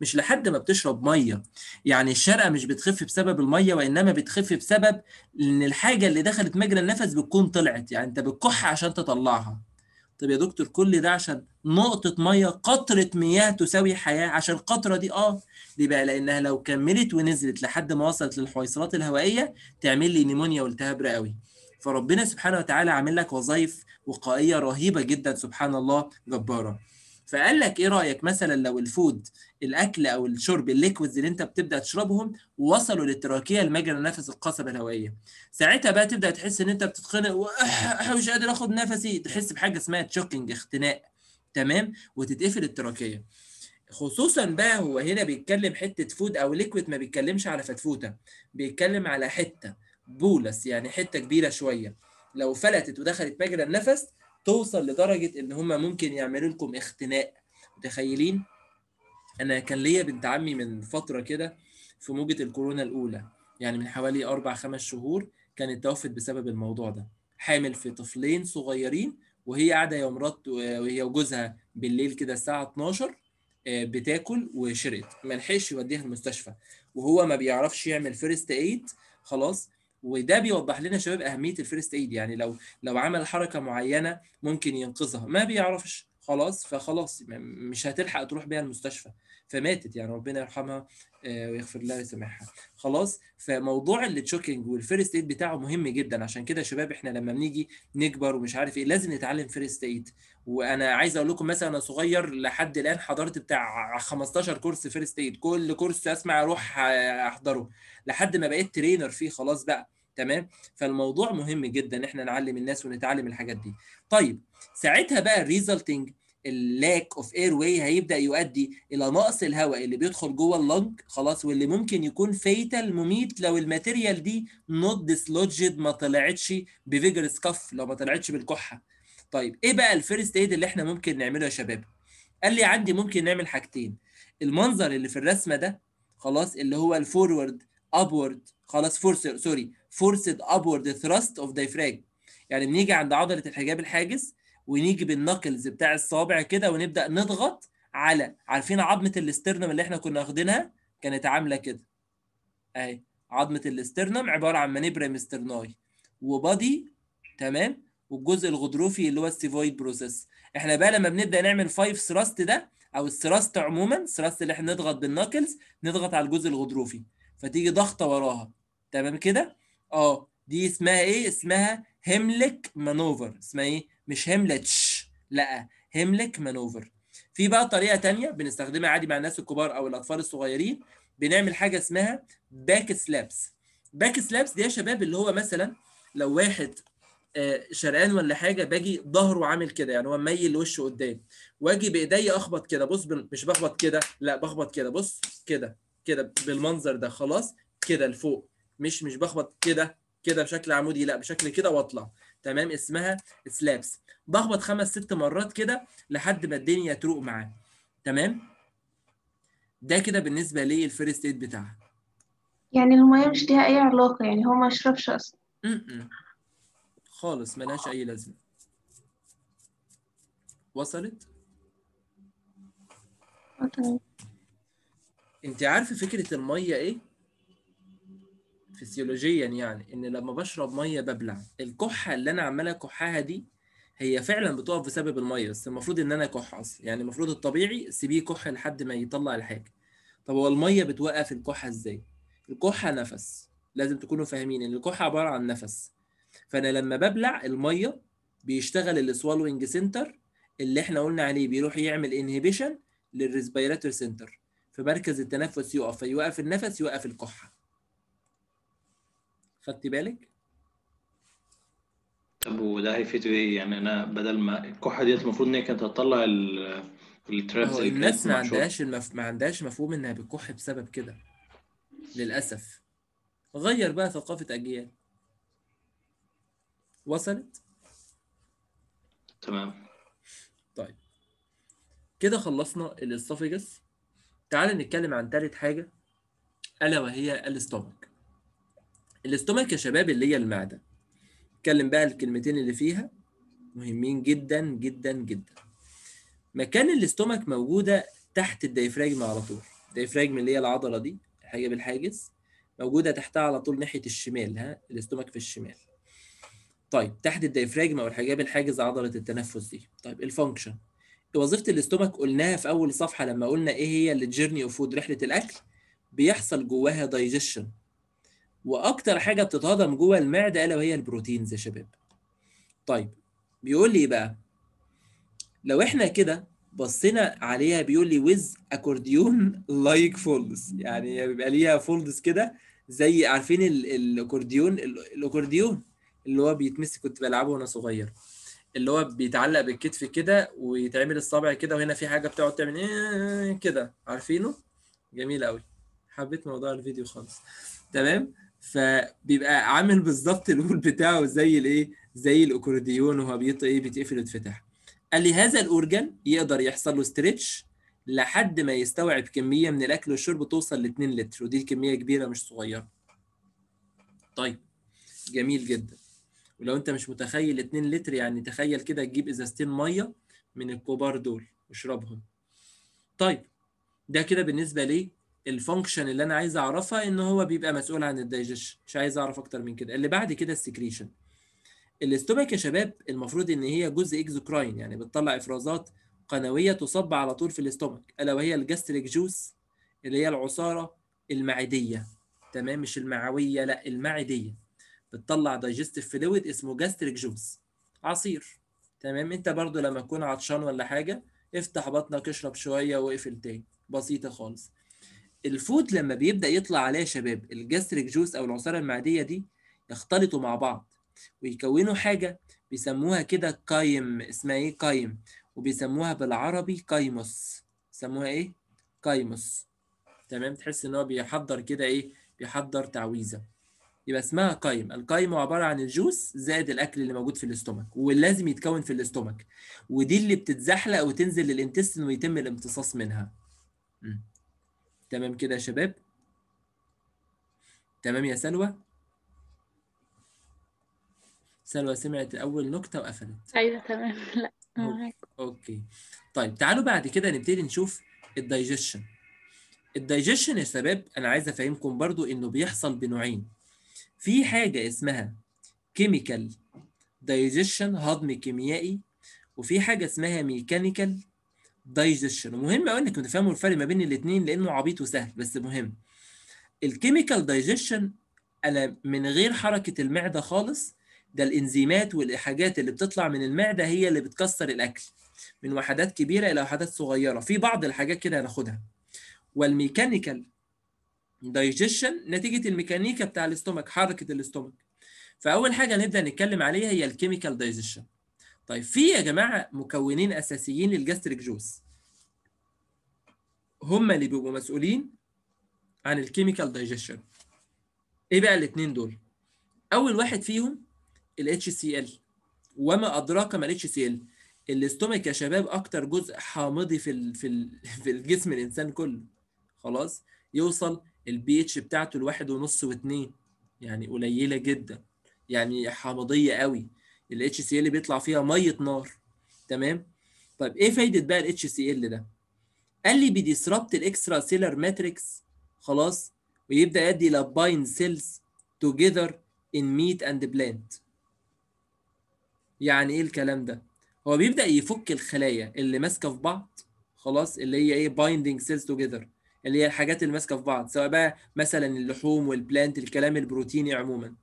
مش لحد ما بتشرب ميه يعني الشرقه مش بتخف بسبب الميه وانما بتخف بسبب ان الحاجه اللي دخلت مجرى النفس بتكون طلعت يعني انت بتكح عشان تطلعها طب يا دكتور كل ده عشان نقطة مية قطرة مياه تساوي حياة عشان القطرة دي اه دي بقى لأنها لو كملت ونزلت لحد ما وصلت للحويصلات الهوائية تعمل لي نيمونيا والتهاب رئوي فربنا سبحانه وتعالى عامل لك وظائف وقائيه رهيبه جدا سبحان الله جباره فقال لك ايه رايك مثلا لو الفود الاكل او الشرب الليكويدز اللي انت بتبدا تشربهم وصلوا للتراكيه المجرى النفس القصبه الهوائيه ساعتها بقى تبدا تحس ان انت بتتخنق ومش قادر اخد نفسي تحس بحاجه اسمها تشوكينج اختناق تمام وتتقفل التراكيه خصوصا بقى هو هنا بيتكلم حته فود او ليكويد ما بيتكلمش على فتفوته بيتكلم على حته بولس يعني حته كبيره شويه لو فلتت ودخلت مجرى النفس توصل لدرجه ان هم ممكن يعملوا لكم اختناق متخيلين انا كان ليا بنت عمي من فتره كده في موجه الكورونا الاولى يعني من حوالي اربع خمس شهور كانت توفت بسبب الموضوع ده حامل في طفلين صغيرين وهي قاعده يا مرات وهي وجوزها بالليل كده الساعه 12 آه، بتاكل وشرقت ما لحقش يوديها المستشفى وهو ما بيعرفش يعمل فيرست ايد خلاص وده بيوضح لنا شباب اهميه الفيرست ايد يعني لو لو عمل حركه معينه ممكن ينقذها ما بيعرفش خلاص فخلاص مش هتلحق تروح بيها المستشفى فماتت يعني ربنا يرحمها آه، ويغفر لها ويسامحها خلاص فموضوع التشوكينج والفيرست ايد بتاعه مهم جدا عشان كده يا شباب احنا لما بنيجي نكبر ومش عارف ايه لازم نتعلم فيرست ايد وانا عايز اقول لكم مثلا انا صغير لحد الان حضرت بتاع 15 كورس فيرست ايد كل كورس اسمع اروح احضره لحد ما بقيت ترينر فيه خلاص بقى تمام فالموضوع مهم جدا احنا نعلم الناس ونتعلم الحاجات دي طيب ساعتها بقى الريزلتنج اللاك اوف اير واي هيبدا يؤدي الى نقص الهواء اللي بيدخل جوه اللنج خلاص واللي ممكن يكون فيتال مميت لو الماتيريال دي نوت ديسلوجد ما طلعتش بفيجر سكف لو ما طلعتش بالكحه طيب ايه بقى الفيرست ايد اللي احنا ممكن نعمله يا شباب قال لي عندي ممكن نعمل حاجتين المنظر اللي في الرسمه ده خلاص اللي هو الفورورد ابورد خلاص فور سوري forced upward thrust of diaphragm يعني بنيجي عند عضله الحجاب الحاجز ونيجي بالنكلز بتاع الصابع كده ونبدا نضغط على عارفين عظمه الاسترنم اللي احنا كنا واخدينها كانت عامله كده اهي عظمه الاسترنم عباره عن منابر مسترناي وبادي تمام والجزء الغضروفي اللي هو السيفويد بروسيس احنا بقى لما بنبدا نعمل فايف ثراست ده او الثراست عموما الثراست اللي احنا نضغط بالناكلز نضغط على الجزء الغضروفي فتيجي ضغطه وراها تمام كده اه دي اسمها ايه اسمها هيملك مانوفر اسمها ايه مش هملتش لا هيملك مانوفر في بقى طريقه تانية بنستخدمها عادي مع الناس الكبار او الاطفال الصغيرين بنعمل حاجه اسمها باك سلابس باك سلابس دي يا شباب اللي هو مثلا لو واحد آه، شرقان ولا حاجه باجي ظهره عامل كده يعني هو ميل وشه قدام واجي بايدي اخبط كده بص مش بخبط كده لا بخبط كده بص كده كده بالمنظر ده خلاص كده لفوق مش مش بخبط كده كده بشكل عمودي لا بشكل كده واطلع تمام اسمها سلابس بخبط خمس ست مرات كده لحد ما الدنيا تروق معاه تمام ده كده بالنسبه للفيرست ايد بتاعها يعني الميه مش ليها اي علاقه يعني هو ما يشربش اصلا خالص ملهاش اي لازمه وصلت آه، انت عارفه فكره الميه ايه فسيولوجيا يعني ان لما بشرب ميه ببلع الكحه اللي انا عمال اكحها دي هي فعلا بتقف بسبب الميه بس المفروض ان انا اكح اصلا يعني المفروض الطبيعي سيبيه كح لحد ما يطلع الحاجه طب هو الميه بتوقف الكحه ازاي الكحه نفس لازم تكونوا فاهمين ان الكحه عباره عن نفس فانا لما ببلع الميه بيشتغل السوالوينج سنتر اللي احنا قلنا عليه بيروح يعمل انهبيشن للريسبيراتور سنتر فمركز التنفس يقف فيوقف النفس يوقف الكحه خدتي بالك؟ طب وده هيفيد ايه؟ يعني انا بدل ما الكحه ديت المفروض ان هي كانت هتطلع ال- هو اللي كانت الناس ما عندهاش المف... ما عندهاش مفهوم انها بتكح بسبب كده للاسف غير بقى ثقافه اجيال وصلت تمام طيب كده خلصنا الاسوفيجس تعال نتكلم عن ثالث حاجه الا وهي الاستومك الاستومك يا شباب اللي هي المعده اتكلم بقى الكلمتين اللي فيها مهمين جدا جدا جدا مكان الاستومك موجوده تحت الدايفراجم على طول الدايفراجم اللي هي العضله دي حاجه بالحاجز موجوده تحتها على طول ناحيه الشمال ها الاستومك في الشمال طيب تحت الدايفراجم او الحجاب الحاجز عضله التنفس دي طيب الفانكشن وظيفه الاستومك قلناها في اول صفحه لما قلنا ايه هي الجيرني اوف فود رحله الاكل بيحصل جواها دايجيشن واكتر حاجه بتتهضم جوه المعده الا وهي البروتينز يا شباب طيب بيقول لي ايه بقى لو احنا كده بصينا عليها بيقول لي ويز اكورديون لايك فولدز يعني بيبقى ليها فولدز كده زي عارفين الاكورديون الاكورديون اللي هو بيتمسك كنت بلعبه وانا صغير اللي هو بيتعلق بالكتف كده ويتعمل الصابع كده وهنا في حاجه بتقعد تعمل كده عارفينه جميل قوي حبيت موضوع الفيديو خالص تمام فبيبقى عامل بالظبط الاول بتاعه زي الايه زي الاكورديون وهو بيط ايه بيتقفل ويتفتح قال لي هذا الاورجن يقدر يحصل له ستريتش لحد ما يستوعب كميه من الاكل والشرب توصل ل 2 لتر ودي كميه كبيره مش صغيره طيب جميل جدا ولو انت مش متخيل 2 لتر يعني تخيل كده تجيب ازازتين ميه من الكبار دول واشربهم طيب ده كده بالنسبه الفانكشن اللي انا عايز اعرفها ان هو بيبقى مسؤول عن الدايجيشن مش عايز اعرف اكتر من كده اللي بعد كده السكريشن الاستومك يا شباب المفروض ان هي جزء اكزوكراين يعني بتطلع افرازات قنويه تصب على طول في الاستومك الا وهي الجاستريك جوس اللي هي العصاره المعديه تمام مش المعويه لا المعديه بتطلع دايجستيف فلويد اسمه جاستريك جوس عصير تمام انت برضو لما تكون عطشان ولا حاجه افتح بطنك اشرب شويه واقفل تاني بسيطه خالص الفود لما بيبدا يطلع عليه شباب الجاستريك جوس او العصاره المعديه دي يختلطوا مع بعض ويكونوا حاجه بيسموها كده قايم اسمها ايه قايم وبيسموها بالعربي قايموس سموها ايه قايموس تمام تحس ان هو بيحضر كده ايه بيحضر تعويذه يبقى اسمها قايم القايم عباره عن الجوس زائد الاكل اللي موجود في الاستومك واللازم يتكون في الاستومك ودي اللي بتتزحلق وتنزل للانتستين ويتم الامتصاص منها م. تمام كده يا شباب تمام يا سلوى سلوى سمعت اول نكته وقفلت ايوه تمام <laughs> لا معاك اوكي طيب تعالوا بعد كده نبتدي نشوف الدايجيشن الدايجيشن يا شباب انا عايز افهمكم برضو انه بيحصل بنوعين في حاجه اسمها كيميكال دايجيشن هضم كيميائي وفي حاجه اسمها ميكانيكال دايجيشن ومهم قوي انك تفهموا الفرق ما بين الاثنين لانه عبيط وسهل بس مهم الكيميكال دايجيشن انا من غير حركه المعده خالص ده الانزيمات والحاجات اللي بتطلع من المعده هي اللي بتكسر الاكل من وحدات كبيره الى وحدات صغيره في بعض الحاجات كده هناخدها والميكانيكال دايجيشن نتيجه الميكانيكا بتاع الاستومك حركه الاستومك فاول حاجه نبدا نتكلم عليها هي الكيميكال دايجيشن طيب في يا جماعه مكونين اساسيين للجاستريك جوس هم اللي بيبقوا مسؤولين عن الكيميكال دايجيشن ايه بقى الاثنين دول اول واحد فيهم ال وما ادراك ما ال HCl الاستومك يا شباب اكتر جزء حامضي في الـ في الـ في الجسم الانسان كله خلاص يوصل البي اتش بتاعته لواحد ونص واتنين يعني قليله جدا يعني حامضيه قوي ال HCl بيطلع فيها ميه نار تمام طيب ايه فايده بقى ال HCl ده قال لي بيديسربت الاكسترا سيلر ماتريكس خلاص ويبدا يؤدي الى سيلز توجذر ان ميت اند بلانت يعني ايه الكلام ده هو بيبدا يفك الخلايا اللي ماسكه في بعض خلاص اللي هي ايه بايندينج سيلز توجذر اللي هي الحاجات اللي ماسكه في بعض سواء بقى مثلا اللحوم والبلانت الكلام البروتيني عموما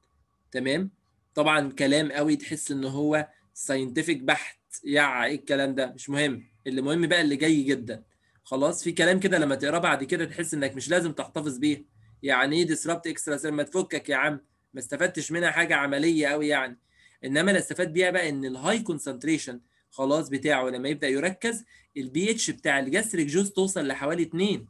تمام طبعا كلام قوي تحس ان هو ساينتفك بحت يع ايه الكلام ده مش مهم اللي مهم بقى اللي جاي جدا خلاص في كلام كده لما تقراه بعد كده تحس انك مش لازم تحتفظ بيه يعني ايه ديسربت اكسترا ما تفكك يا عم ما استفدتش منها حاجه عمليه قوي يعني انما اللي استفاد بيها بقى ان الهاي كونسنتريشن خلاص بتاعه لما يبدا يركز البي اتش بتاع الجسر جوز توصل لحوالي 2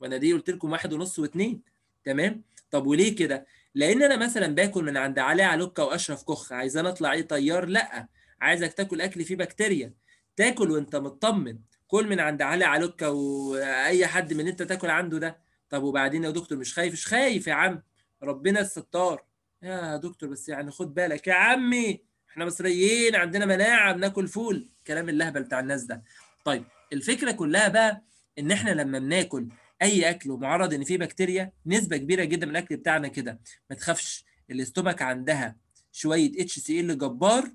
وانا دي قلت لكم واحد ونص واثنين تمام طب وليه كده لان انا مثلا باكل من عند علاء علوكه واشرف كخ انا اطلع ايه طيار لا عايزك تاكل اكل فيه بكتيريا تاكل وانت مطمن كل من عند علاء علوكه واي حد من انت تاكل عنده ده طب وبعدين يا دكتور مش خايف مش خايف يا عم ربنا الستار يا دكتور بس يعني خد بالك يا عمي احنا مصريين عندنا مناعه بناكل فول كلام اللهبل بتاع الناس ده طيب الفكره كلها بقى ان احنا لما بناكل اي اكل ومعرض ان فيه بكتيريا نسبه كبيره جدا من الاكل بتاعنا كده ما تخافش الاستومك عندها شويه اتش سي ال جبار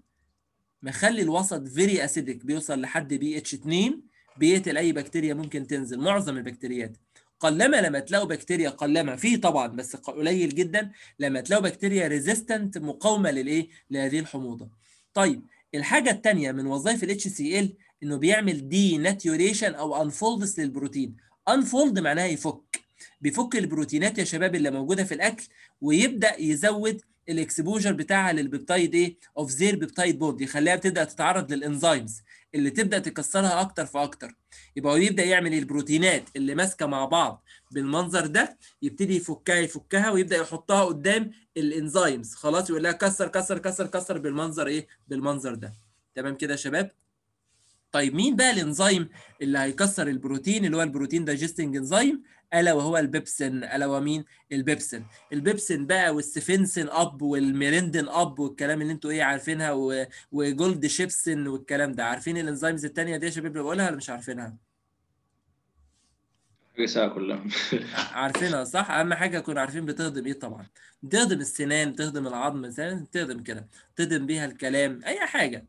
مخلي الوسط فيري اسيدك بيوصل لحد بي اتش 2 بيقتل اي بكتيريا ممكن تنزل معظم البكتيريات قلما لما تلاقوا بكتيريا قلما في طبعا بس قليل جدا لما تلاقوا بكتيريا ريزيستنت مقاومه للايه لهذه الحموضه طيب الحاجه الثانيه من وظائف الاتش سي ال انه بيعمل دي ناتيوريشن او انفولدس للبروتين انفولد معناها يفك بيفك البروتينات يا شباب اللي موجوده في الاكل ويبدا يزود الاكسبوجر بتاعها للبيبتايد ايه اوف زير بيبتايد بوند يخليها بتبدا تتعرض للانزيمز اللي تبدا تكسرها اكتر فاكتر يبقى هو يبدا يعمل البروتينات اللي ماسكه مع بعض بالمنظر ده يبتدي يفكها يفكها ويبدا يحطها قدام الانزيمز خلاص يقول لها كسر كسر كسر كسر بالمنظر ايه بالمنظر ده تمام كده يا شباب طيب مين بقى الانزيم اللي هيكسر البروتين اللي هو البروتين دايجستنج انزيم الا وهو البيبسين الا ومين البيبسين البيبسين بقى والسفنسن اب والميرندن اب والكلام اللي انتوا ايه عارفينها و... وجولد شيبسن والكلام ده عارفين الانزيمز الثانيه دي يا شباب بقولها ولا مش عارفينها كلها <laughs> عارفينها صح اهم حاجه يكونوا عارفين بتهضم ايه طبعا بتهضم السنان بتهضم العظم بتهضم كده بتهضم بيها الكلام اي حاجه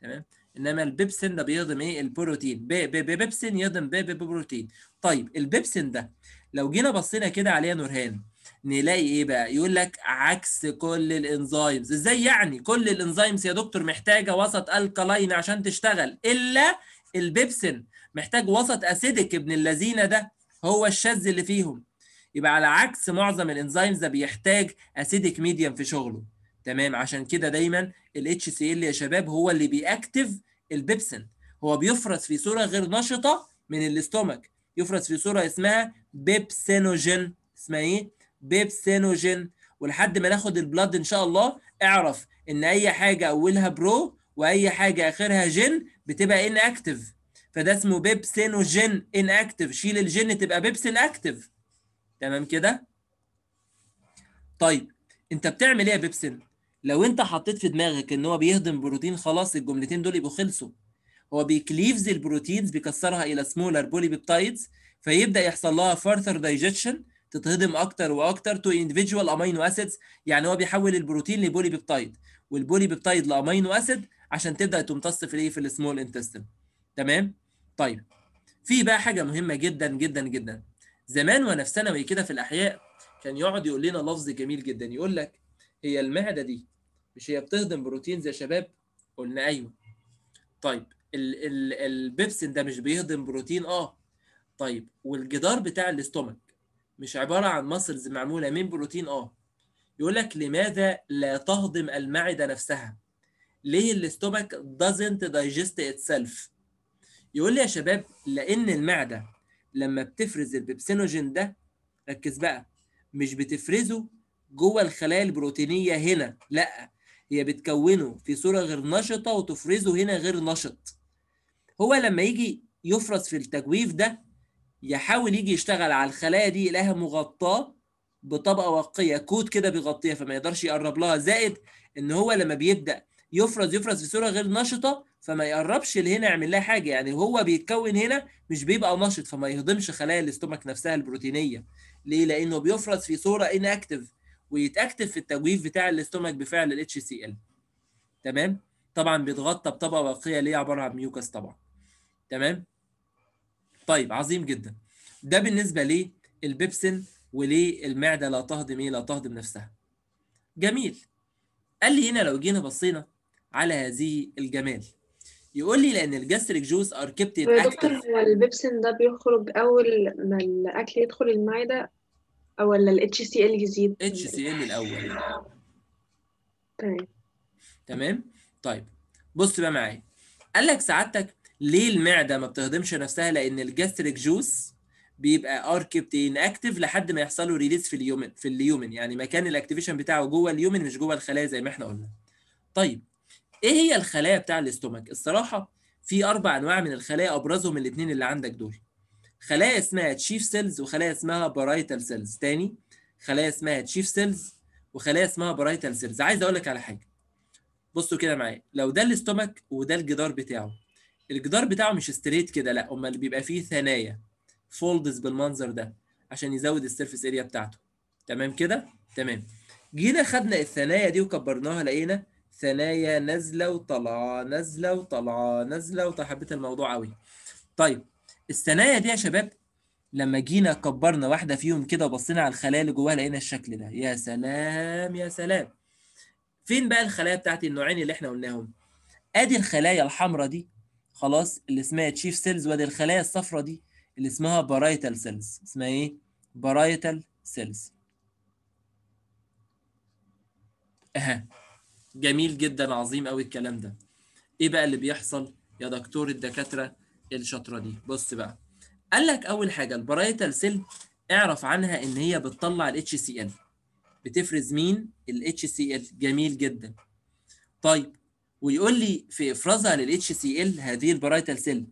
تمام انما البيبسين ده بيهضم ايه البروتين ب ب بيبسين يهضم ب ب بروتين طيب البيبسين ده لو جينا بصينا كده عليه نورهان نلاقي ايه بقى يقول لك عكس كل الانزيمز ازاي يعني كل الانزيمز يا دكتور محتاجه وسط الكالين عشان تشتغل الا البيبسين محتاج وسط اسيدك ابن اللذينه ده هو الشاذ اللي فيهم يبقى على عكس معظم الانزيمز ده بيحتاج اسيدك ميديم في شغله تمام عشان كده دايما ال HCl يا شباب هو اللي بيأكتف البيبسين هو بيفرز في صوره غير نشطه من الاستومك يفرز في صوره اسمها بيبسينوجين اسمها ايه؟ بيبسينوجين ولحد ما ناخد البلاد ان شاء الله اعرف ان اي حاجه اولها برو واي حاجه اخرها جن بتبقى ان اكتف فده اسمه بيبسينوجين ان اكتف شيل الجن تبقى بيبسين اكتف تمام كده؟ طيب انت بتعمل ايه يا بيبسين؟ لو انت حطيت في دماغك ان هو بيهضم بروتين خلاص الجملتين دول يبقوا خلصوا هو بيكليفز البروتينز بيكسرها الى سمولر بولي بيبتايدز فيبدا يحصل لها فارثر دايجيشن تتهضم اكتر واكتر تو اندفجوال امينو اسيدز يعني هو بيحول البروتين لبولي بيبتايد والبولي بيبتايد لامينو اسيد عشان تبدا تمتص في الايه في السمول انتستين تمام طيب في بقى حاجه مهمه جدا جدا جدا زمان وانا في ثانوي كده في الاحياء كان يقعد يقول لنا لفظ جميل جدا يقول لك هي المعده دي مش هي بتهضم بروتينز يا شباب قلنا ايوه طيب ال ال البيبسين ده مش بيهضم بروتين اه طيب والجدار بتاع الاستومك مش عباره عن ماسلز معموله من بروتين اه يقول لك لماذا لا تهضم المعده نفسها ليه الاستومك doesn't digest itself يقول لي يا شباب لان المعده لما بتفرز البيبسينوجين ده ركز بقى مش بتفرزه جوه الخلايا البروتينيه هنا لا هي بتكونه في صورة غير نشطة وتفرزه هنا غير نشط هو لما يجي يفرز في التجويف ده يحاول يجي يشتغل على الخلايا دي لها مغطاة بطبقة واقيه كود كده بيغطيها فما يقدرش يقرب لها زائد ان هو لما بيبدأ يفرز يفرز في صورة غير نشطة فما يقربش لهنا يعمل لها حاجة يعني هو بيتكون هنا مش بيبقى نشط فما يهضمش خلايا الاستومك نفسها البروتينية ليه؟ لأنه بيفرز في صورة اكتف ويتاكتف في التجويف بتاع الاستومك بفعل الاتش سي ال تمام طبعا بيتغطى بطبقه ورقيه اللي هي عباره عن ميوكاس طبعا تمام طيب عظيم جدا ده بالنسبه للبيبسين وليه المعده لا تهضم ايه لا تهضم نفسها جميل قال لي هنا لو جينا بصينا على هذه الجمال يقول لي لان الجاستريك جوس اركبت كابتن دكتور هو البيبسين ده بيخرج اول ما الاكل يدخل المعده ولا ال HCl يزيد HCl الأول تمام طيب. تمام طيب بص بقى معايا قال لك سعادتك ليه المعدة ما بتهضمش نفسها لأن الجاستريك جوس بيبقى اركبتين اكتف لحد ما يحصل له في اليومن في اليومن يعني مكان الاكتيفيشن بتاعه جوه اليومن مش جوه الخلايا زي ما احنا قلنا. طيب ايه هي الخلايا بتاع الاستومك؟ الصراحه في اربع انواع من الخلايا ابرزهم الاثنين اللي عندك دول. خلايا اسمها تشيف سيلز وخلايا اسمها بارايتال سيلز تاني خلايا اسمها تشيف سيلز وخلايا اسمها بارايتال سيلز عايز اقول لك على حاجه بصوا كده معايا لو ده الاستومك وده الجدار بتاعه الجدار بتاعه مش ستريت كده لا امال بيبقى فيه ثنايا فولدز بالمنظر ده عشان يزود السيرفيس اريا بتاعته تمام كده تمام جينا خدنا الثنايا دي وكبرناها لقينا ثنايا نازله وطالعه نازله وطالعه نازله وطالعه حبيت الموضوع قوي طيب الثنايا دي يا شباب لما جينا كبرنا واحده فيهم كده وبصينا على الخلايا اللي جواها لقينا الشكل ده يا سلام يا سلام فين بقى الخلايا بتاعت النوعين اللي احنا قلناهم ادي الخلايا الحمراء دي خلاص اللي اسمها تشيف سيلز وادي الخلايا الصفراء دي اللي اسمها بارايتال سيلز اسمها ايه بارايتال سيلز اها جميل جدا عظيم قوي الكلام ده ايه بقى اللي بيحصل يا دكتور الدكاتره الشطره دي بص بقى قال لك اول حاجه البرايتال سيل اعرف عنها ان هي بتطلع الاتش سي ال بتفرز مين الاتش سي ال جميل جدا طيب ويقول لي في افرازها للاتش سي ال هذه البرايتال سيل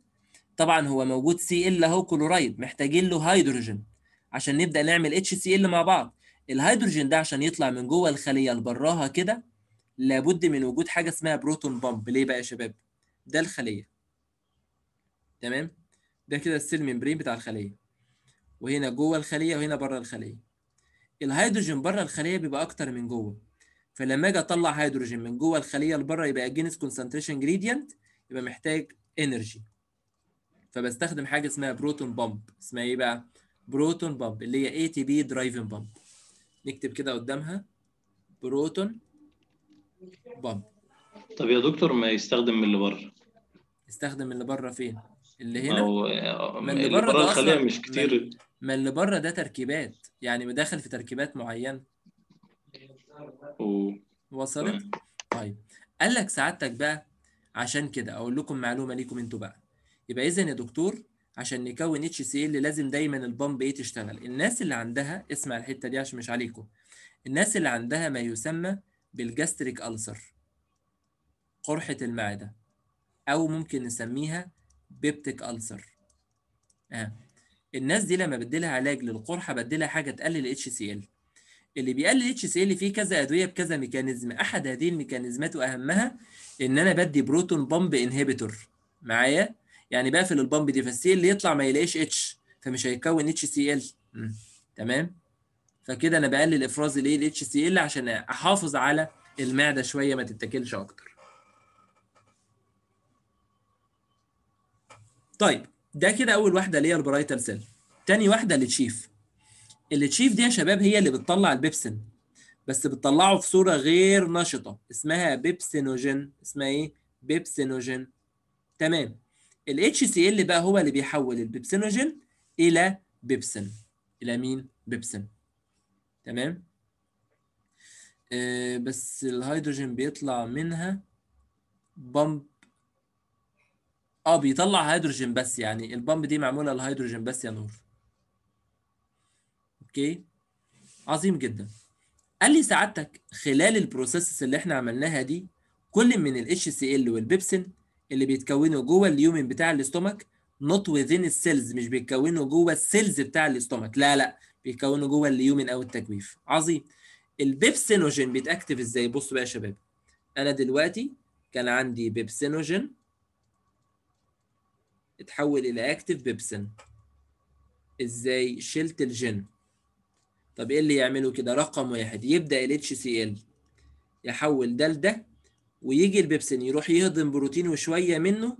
طبعا هو موجود سي ال اهو كلورايد محتاجين له هيدروجين عشان نبدا نعمل اتش سي ال مع بعض الهيدروجين ده عشان يطلع من جوه الخليه لبراها كده لابد من وجود حاجه اسمها بروتون بامب ليه بقى يا شباب ده الخليه تمام ده كده السيل ميمبرين بتاع الخليه وهنا جوه الخليه وهنا بره الخليه الهيدروجين بره الخليه بيبقى اكتر من جوه فلما اجي اطلع هيدروجين من جوه الخليه لبره يبقى اجينس كونسنتريشن جريدينت يبقى محتاج انرجي فبستخدم حاجه اسمها بروتون بامب اسمها ايه بقى بروتون بامب اللي هي اي تي بي درايفنج بامب نكتب كده قدامها بروتون بامب طب يا دكتور ما يستخدم من اللي بره يستخدم من اللي بره فين اللي هنا ما آه، اللي, اللي بره الخلية مش كتير ما اللي بره ده تركيبات يعني مداخل في تركيبات معينه وصلت طيب قال لك سعادتك بقى عشان كده اقول لكم معلومه ليكم انتوا بقى يبقى اذا يا دكتور عشان نكون اتش سي ال لازم دايما البامب ايه تشتغل الناس اللي عندها اسمع الحته دي عشان مش عليكم الناس اللي عندها ما يسمى بالجاستريك ألسر قرحة المعدة أو ممكن نسميها بيبتيك ألسر آه. الناس دي لما بديلها علاج للقرحة بديلها حاجة تقلل اتش سي ال اللي بيقلل اتش سي ال فيه كذا أدوية بكذا ميكانيزم أحد هذه الميكانيزمات وأهمها إن أنا بدي بروتون بامب انهبيتور معايا يعني بقفل البامب دي فالسي اللي يطلع ما يلاقيش اتش فمش هيكون اتش سي ال تمام فكده انا بقلل افراز الايه الاتش سي ال عشان احافظ على المعده شويه ما تتاكلش اكتر طيب ده كده اول واحده اللي هي البرايتال سيل تاني واحده التشيف التشيف دي يا شباب هي اللي بتطلع البيبسين بس بتطلعه في صوره غير نشطه اسمها بيبسينوجين اسمها ايه بيبسينوجين تمام الاتش سي ال بقى هو اللي بيحول البيبسينوجين الى بيبسين الى مين بيبسين تمام آه بس الهيدروجين بيطلع منها بمب اه بيطلع هيدروجين بس يعني البامب دي معموله للهيدروجين بس يا نور اوكي عظيم جدا قال لي سعادتك خلال البروسيسز اللي احنا عملناها دي كل من الاتش سي ال والبيبسين اللي بيتكونوا جوه اليومين بتاع الاستومك نوت وذين السيلز مش بيتكونوا جوه السيلز بتاع الاستومك لا لا بيتكونوا جوه اليومين او التجويف عظيم البيبسينوجين بيتاكتف ازاي بصوا بقى يا شباب انا دلوقتي كان عندي بيبسينوجين اتحول الى اكتف بيبسين ازاي شلت الجن طب ايه اللي يعمله كده رقم واحد يبدا ال HCl يحول ده لده ويجي البيبسين يروح يهضم بروتين وشويه منه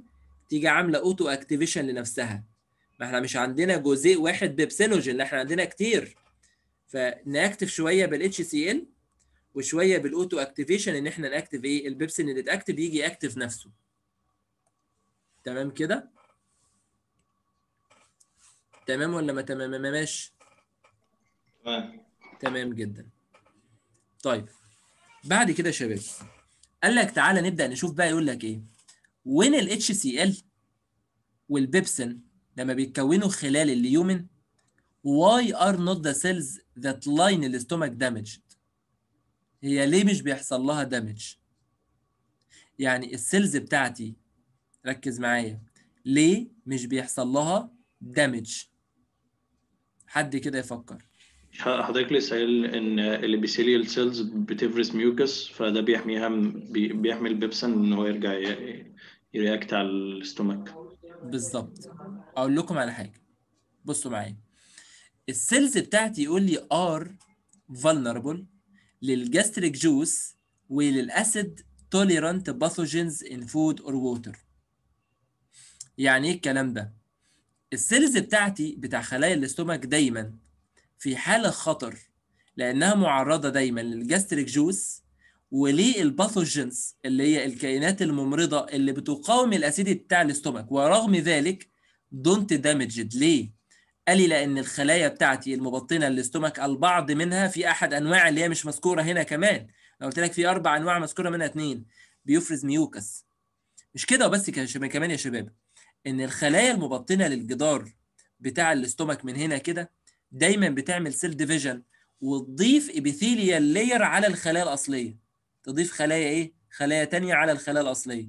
تيجي عامله اوتو اكتيفيشن لنفسها ما احنا مش عندنا جزيء واحد بيبسينوجين احنا عندنا كتير فناكتف شويه بال HCl وشويه بالاوتو اكتيفيشن ان احنا ناكتف ايه البيبسين اللي اتاكتف يجي اكتف نفسه تمام كده تمام ولا ما تمام ما ماشي تمام تمام جدا طيب بعد كده يا شباب قال لك تعالى نبدا نشوف بقى يقول لك ايه وين ال HCl والبيبسين لما بيتكونوا خلال اليومن why are not the cells that line the stomach damaged هي ليه مش بيحصل لها دامج يعني السيلز بتاعتي ركز معايا ليه مش بيحصل لها دامج حد كده يفكر حضرتك لسه قايل ان الابيثيليال سيلز بتفرز ميوكس فده بيحميها بيحمي البيبسن ان هو يرجع يرياكت على الاستومك بالظبط اقول لكم على حاجه بصوا معايا السيلز بتاعتي يقول لي ار vulnerable للجاستريك جوس وللاسيد توليرانت باثوجينز ان فود اور ووتر يعني ايه الكلام ده السيلز بتاعتي بتاع خلايا الاستومك دايما في حاله خطر لانها معرضه دايما للجاستريك جوس وليه الباثوجنز اللي هي الكائنات الممرضه اللي بتقاوم الاسيد بتاع الاستومك ورغم ذلك دونت دامجد ليه؟ قال لي لان الخلايا بتاعتي المبطنه للاستومك البعض منها في احد انواع اللي هي مش مذكوره هنا كمان لو قلت لك في اربع انواع مذكوره منها اثنين بيفرز ميوكس مش كده وبس كمان يا شباب ان الخلايا المبطنه للجدار بتاع الاستومك من هنا كده دايما بتعمل سيل ديفيجن وتضيف ابيثيليال لاير على الخلايا الاصليه تضيف خلايا ايه خلايا تانية على الخلايا الاصليه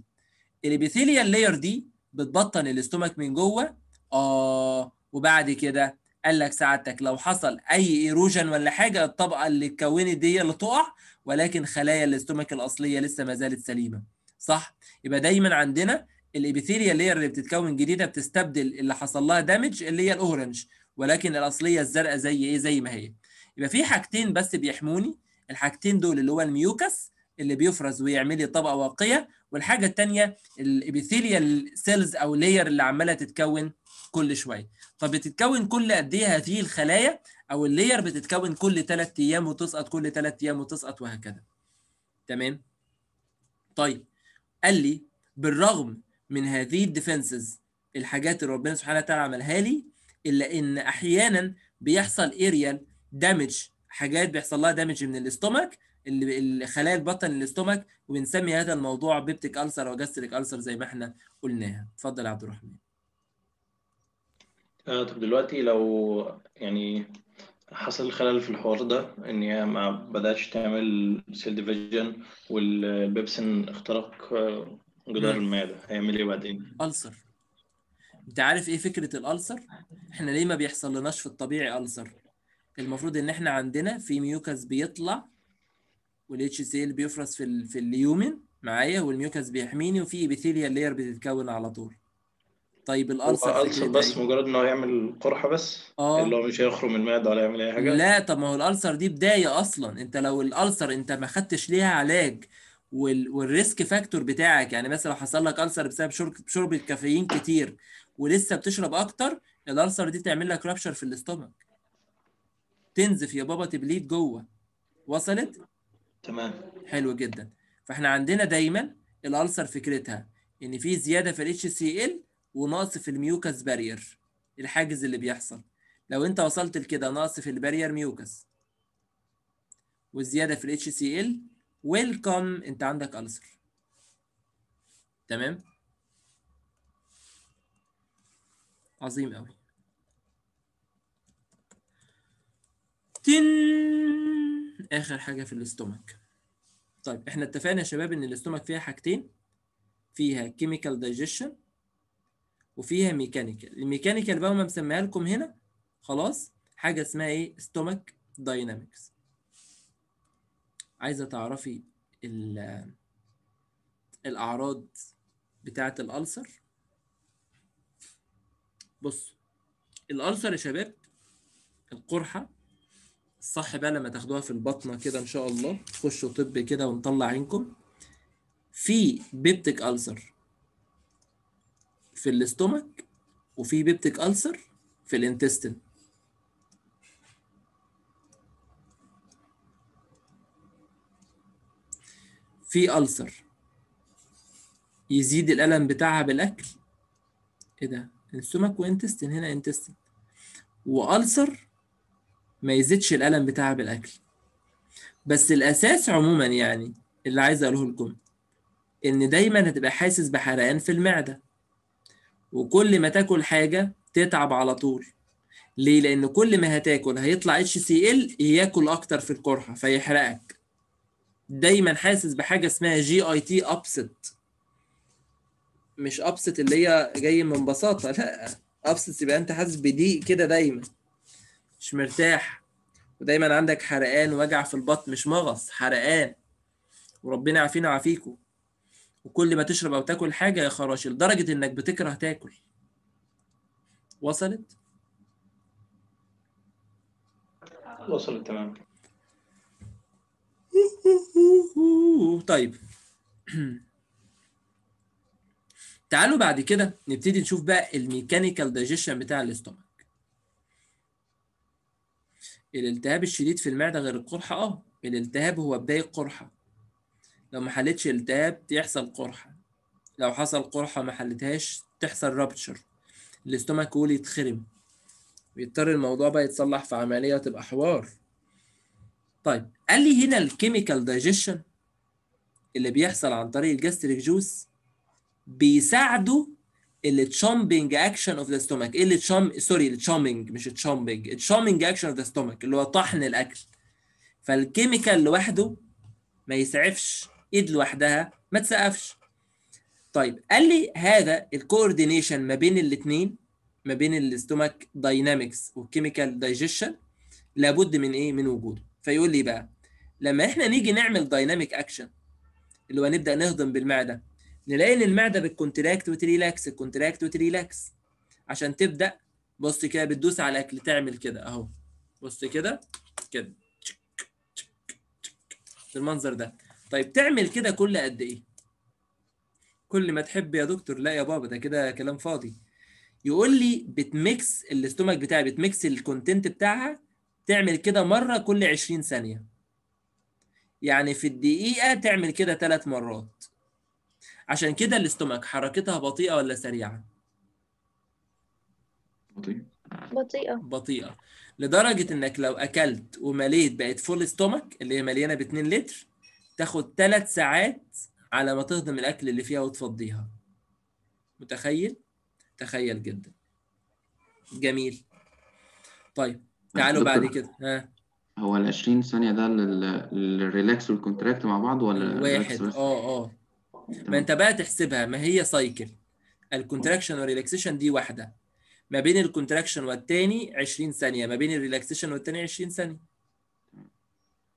الابيثيليال لاير دي بتبطن الاستومك من جوه اه وبعد كده قال لك سعادتك لو حصل اي ايروجن ولا حاجه الطبقه اللي اتكونت دي اللي تقع ولكن خلايا الاستومك الاصليه لسه ما زالت سليمه صح يبقى دايما عندنا الابيثيليا لاير اللي بتتكون جديده بتستبدل اللي حصل لها دامج اللي هي الاورنج ولكن الاصليه الزرقاء زي ايه زي ما هي يبقى في حاجتين بس بيحموني الحاجتين دول اللي هو الميوكس اللي بيفرز ويعمل لي طبقه واقيه والحاجه الثانيه الابيثيليا سيلز او لاير اللي عماله تتكون كل شويه طب بتتكون كل قد ايه هذه الخلايا او اللاير بتتكون كل 3 ايام وتسقط كل 3 ايام وتسقط وهكذا تمام طيب قال لي بالرغم من هذه الديفنسز الحاجات اللي ربنا سبحانه وتعالى عملها لي الا ان احيانا بيحصل اريال دامج حاجات بيحصل لها دامج من الاستومك اللي خلايا البطن الاستومك وبنسمي هذا الموضوع بيبتيك ألسر او جاستريك ألسر زي ما احنا قلناها اتفضل يا عبد الرحمن آه طب دلوقتي لو يعني حصل خلل في الحوار ده ان هي ما بداتش تعمل سيل ديفيجن والبيبسن اخترق آه، جدار المعده هيعمل ايه بعدين؟ ألسر انت عارف ايه فكره الألسر؟ احنا ليه ما بيحصل لناش في الطبيعي ألسر؟ المفروض ان احنا عندنا في ميوكاس بيطلع والاتش سي بيفرز في الـ في اليومن معايا والميوكاس بيحميني وفي ابيثيليا لاير بتتكون على طول طيب الالسر الالسر بس دايب. مجرد انه هيعمل قرحه بس اه اللي هو مش هيخرم المعده ولا يعمل اي حاجه لا طب ما هو الالسر دي بدايه اصلا انت لو الالسر انت ما خدتش ليها علاج والريسك فاكتور بتاعك يعني مثلا لو حصل لك ألسر بسبب شرب, شرب الكافيين كتير ولسه بتشرب أكتر الألسر دي تعمل لك رابشر في الاستومك تنزف يا بابا تبليد جوه وصلت؟ تمام حلو جدا فاحنا عندنا دايما الألسر فكرتها إن في زيادة في الاتش سي ال ونقص في الميوكس بارير الحاجز اللي بيحصل لو انت وصلت لكده نقص في البارير ميوكس والزياده في الاتش سي ال ويلكم انت عندك ألسر تمام عظيم قوي تن اخر حاجه في الاستومك طيب احنا اتفقنا يا شباب ان الاستومك فيها حاجتين فيها كيميكال دايجيشن وفيها ميكانيكال الميكانيكال بقى ما مسميها لكم هنا خلاص حاجه اسمها ايه ستومك داينامكس عايزه تعرفي الاعراض بتاعه الالسر بص الالسر يا شباب القرحه الصح بقى لما تاخدوها في البطنه كده ان شاء الله تخشوا طب كده ونطلع عينكم في بيبتك ألسر في الاستومك وفي بيبتك ألسر في الانتستين في ألسر يزيد الألم بتاعها بالأكل إيه ده؟ السمك وانتستين هنا انتستين وألسر ما يزيدش الألم بتاعها بالأكل بس الأساس عموما يعني اللي عايز أقوله لكم إن دايما هتبقى حاسس بحرقان في المعدة وكل ما تاكل حاجة تتعب على طول ليه؟ لأن كل ما هتاكل هيطلع اتش سي ال ياكل أكتر في القرحة فيحرقك دايما حاسس بحاجه اسمها جي اي تي ابسيت مش ابسيت اللي هي جاي من بساطه لا ابسيت يبقى انت حاسس بضيق كده دايما مش مرتاح ودايما عندك حرقان ووجع في البطن مش مغص حرقان وربنا يعافينا وعافيكوا وكل ما تشرب او تاكل حاجه يا خراشي لدرجه انك بتكره تاكل وصلت وصلت تمام طيب <clears throat> تعالوا بعد كده نبتدي نشوف بقى الميكانيكال دايجيشن بتاع الاستومك الالتهاب الشديد في المعده غير القرحه اه الالتهاب هو بدايه قرحه لو ما حلتش التهاب تحصل قرحه لو حصل قرحه ما حلتهاش تحصل رابتشر الاستومك يقول يتخرم ويضطر الموضوع بقى يتصلح في عمليه تبقى حوار طيب قال لي هنا الكيميكال دايجيشن اللي بيحصل عن طريق الجاستريك جوس بيساعدوا التشامبنج اكشن اوف ذا ستومك ايه التشام سوري التشامبنج مش التشامبنج التشامبنج اكشن اوف ذا ستومك اللي هو طحن الاكل فالكيميكال لوحده ما يسعفش ايد لوحدها ما تسقفش طيب قال لي هذا الكوردينيشن ما بين الاثنين ما بين الاستومك داينامكس والكيميكال دايجيشن لابد من ايه من وجوده فيقول لي بقى لما احنا نيجي نعمل دايناميك اكشن اللي هو نبدا نهضم بالمعده نلاقي ان المعده بتكونتراكت وتريلاكس الكونتراكت وتريلاكس عشان تبدا بص كده بتدوس على الاكل تعمل كده اهو بص كده كده بالمنظر ده طيب تعمل كده كل قد ايه كل ما تحب يا دكتور لا يا بابا ده كده كلام فاضي يقول لي بتميكس الاستومك بتاعي بتميكس الكونتنت بتاعها تعمل كده مرة كل 20 ثانية يعني في الدقيقة تعمل كده ثلاث مرات عشان كده الاستومك حركتها بطيئة ولا سريعة؟ بطيئة بطيئة بطيئة لدرجة انك لو اكلت ومليت بقت فول استومك اللي هي مليانة ب 2 لتر تاخد ثلاث ساعات على ما تهضم الاكل اللي فيها وتفضيها متخيل؟ تخيل جدا جميل طيب تعالوا بعد كده ها هو ال 20 ثانية ده للريلاكس والكونتراكت مع بعض ولا واحد اه اه ما انت بقى تحسبها ما هي سايكل الكونتراكشن والريلاكسيشن دي واحدة ما بين الكونتراكشن والتاني 20 ثانية ما بين الريلاكسيشن والتاني 20 ثانية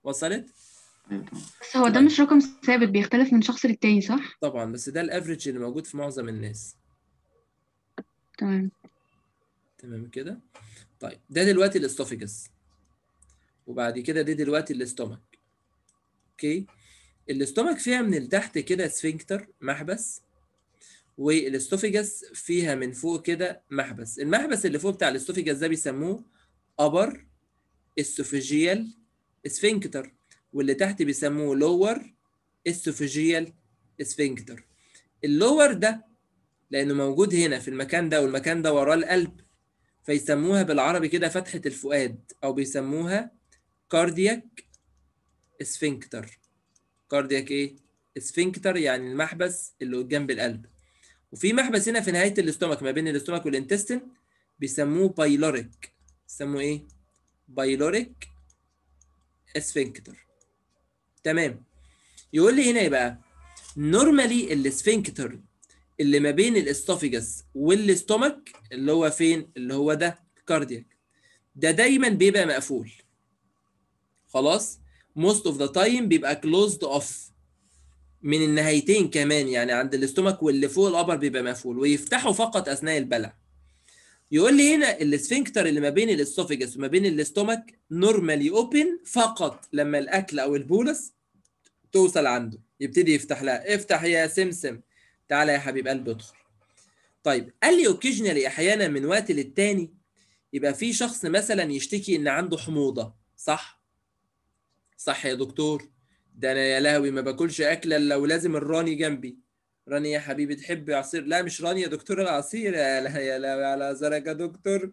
وصلت؟ أيوة، بس هو ده طيب. مش رقم ثابت بيختلف من شخص للتاني صح؟ طبعا بس ده الافريج اللي موجود في معظم الناس تمام تمام كده طيب ده دلوقتي الاستوفيجس وبعد كده دي دلوقتي الاستومك اوكي الاستومك فيها من تحت كده سفنكتر محبس والاستوفيجس فيها من فوق كده محبس المحبس اللي فوق بتاع الاستوفيجس ده بيسموه ابر اسوفيجيال اسفنكتر واللي تحت بيسموه لور اسوفيجيال اسفنكتر اللور ده لانه موجود هنا في المكان ده والمكان ده وراه القلب فيسموها بالعربي كده فتحة الفؤاد أو بيسموها كاردياك اسفنكتر كاردياك إيه؟ اسفنكتر يعني المحبس اللي جنب القلب وفي محبس هنا في نهاية الاستومك ما بين الاستومك والانتستين بيسموه بايلوريك بيسموه إيه؟ بايلوريك اسفنكتر تمام يقول لي هنا إيه بقى نورمالي الاسفنكتر اللي ما بين الاستوفيجس والاستومك اللي هو فين اللي هو ده كاردياك ده دايما بيبقى مقفول خلاص موست اوف ذا تايم بيبقى كلوزد اوف من النهايتين كمان يعني عند الاستومك واللي فوق الابر بيبقى مقفول ويفتحوا فقط اثناء البلع يقول لي هنا الاسفنكتر اللي ما بين الاستوفيجس وما بين الاستومك نورمالي اوبن فقط لما الاكل او البولس توصل عنده يبتدي يفتح لها افتح يا سمسم تعالى يا حبيب قلبي ادخل طيب قال لي اوكيجنالي احيانا من وقت للتاني يبقى في شخص مثلا يشتكي ان عنده حموضه صح صح يا دكتور ده انا يا لهوي ما باكلش اكله الا ولازم الراني جنبي راني يا حبيبي تحبي عصير لا مش راني يا دكتور العصير يا لا يا على زرك يا دكتور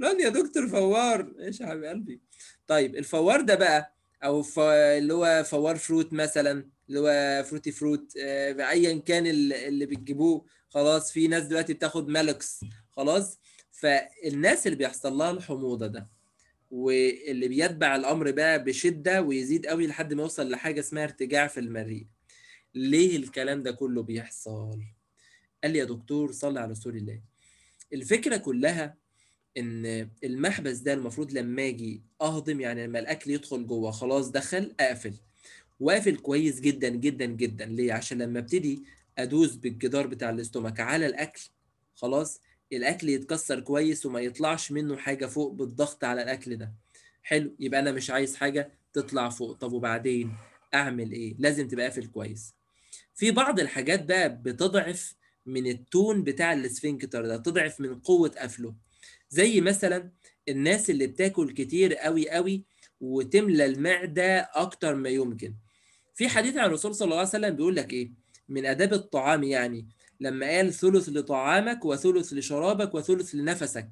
راني يا دكتور فوار ايش يا حبيب قلبي طيب الفوار ده بقى او ف... اللي هو فوار فروت مثلا اللي هو فروتي فروت آه، ايا كان اللي بتجيبوه خلاص في ناس دلوقتي بتاخد مالكس خلاص فالناس اللي بيحصل لها الحموضه ده واللي بيتبع الامر بقى بشده ويزيد قوي لحد ما يوصل لحاجه اسمها ارتجاع في المريء ليه الكلام ده كله بيحصل قال لي يا دكتور صلي على رسول الله الفكره كلها ان المحبس ده المفروض لما اجي اهضم يعني لما الاكل يدخل جوه خلاص دخل اقفل واقفل كويس جدا جدا جدا ليه عشان لما ابتدي ادوس بالجدار بتاع الاستومك على الاكل خلاص الاكل يتكسر كويس وما يطلعش منه حاجه فوق بالضغط على الاكل ده حلو يبقى انا مش عايز حاجه تطلع فوق طب وبعدين اعمل ايه لازم تبقى قافل كويس في بعض الحاجات بقى بتضعف من التون بتاع الاسفنكتر ده تضعف من قوه قفله زي مثلا الناس اللي بتاكل كتير قوي قوي وتملى المعده اكتر ما يمكن في حديث عن الرسول صلى الله عليه وسلم بيقول لك ايه من اداب الطعام يعني لما قال ثلث لطعامك وثلث لشرابك وثلث لنفسك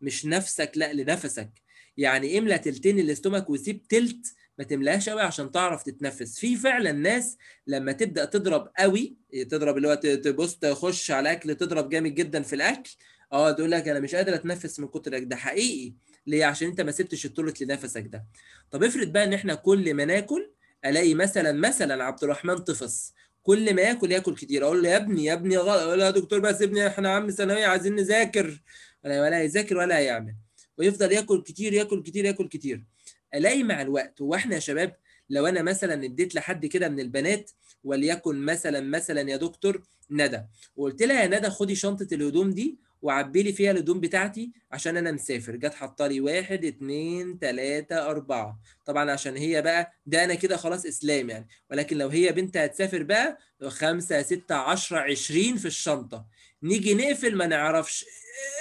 مش نفسك لا لنفسك يعني املى تلتين الاستومك وسيب تلت ما تملاهاش قوي عشان تعرف تتنفس في فعلا ناس لما تبدا تضرب قوي تضرب اللي هو تبص تخش على اكل تضرب جامد جدا في الاكل اه تقول لك انا مش قادر اتنفس من كترك ده حقيقي ليه عشان انت ما سبتش التورت لنفسك ده طب افرض بقى ان احنا كل ما ناكل الاقي مثلا مثلا عبد الرحمن طفص كل ما ياكل ياكل كتير اقول له يا ابني يا ابني غلط اقول له يا دكتور بقى سيبني احنا عم ثانويه عايزين نذاكر ولا ولا يذاكر ولا هيعمل ويفضل ياكل كتير ياكل كتير ياكل كتير الاقي مع الوقت واحنا يا شباب لو انا مثلا اديت لحد كده من البنات وليكن مثلا مثلا يا دكتور ندى وقلت لها يا ندى خدي شنطه الهدوم دي وعبي لي فيها الهدوم بتاعتي عشان انا مسافر جت حاطه لي واحد اتنين تلاته اربعه طبعا عشان هي بقى ده انا كده خلاص اسلام يعني ولكن لو هي بنت هتسافر بقى خمسه سته عشره عشرين في الشنطه نيجي نقفل ما نعرفش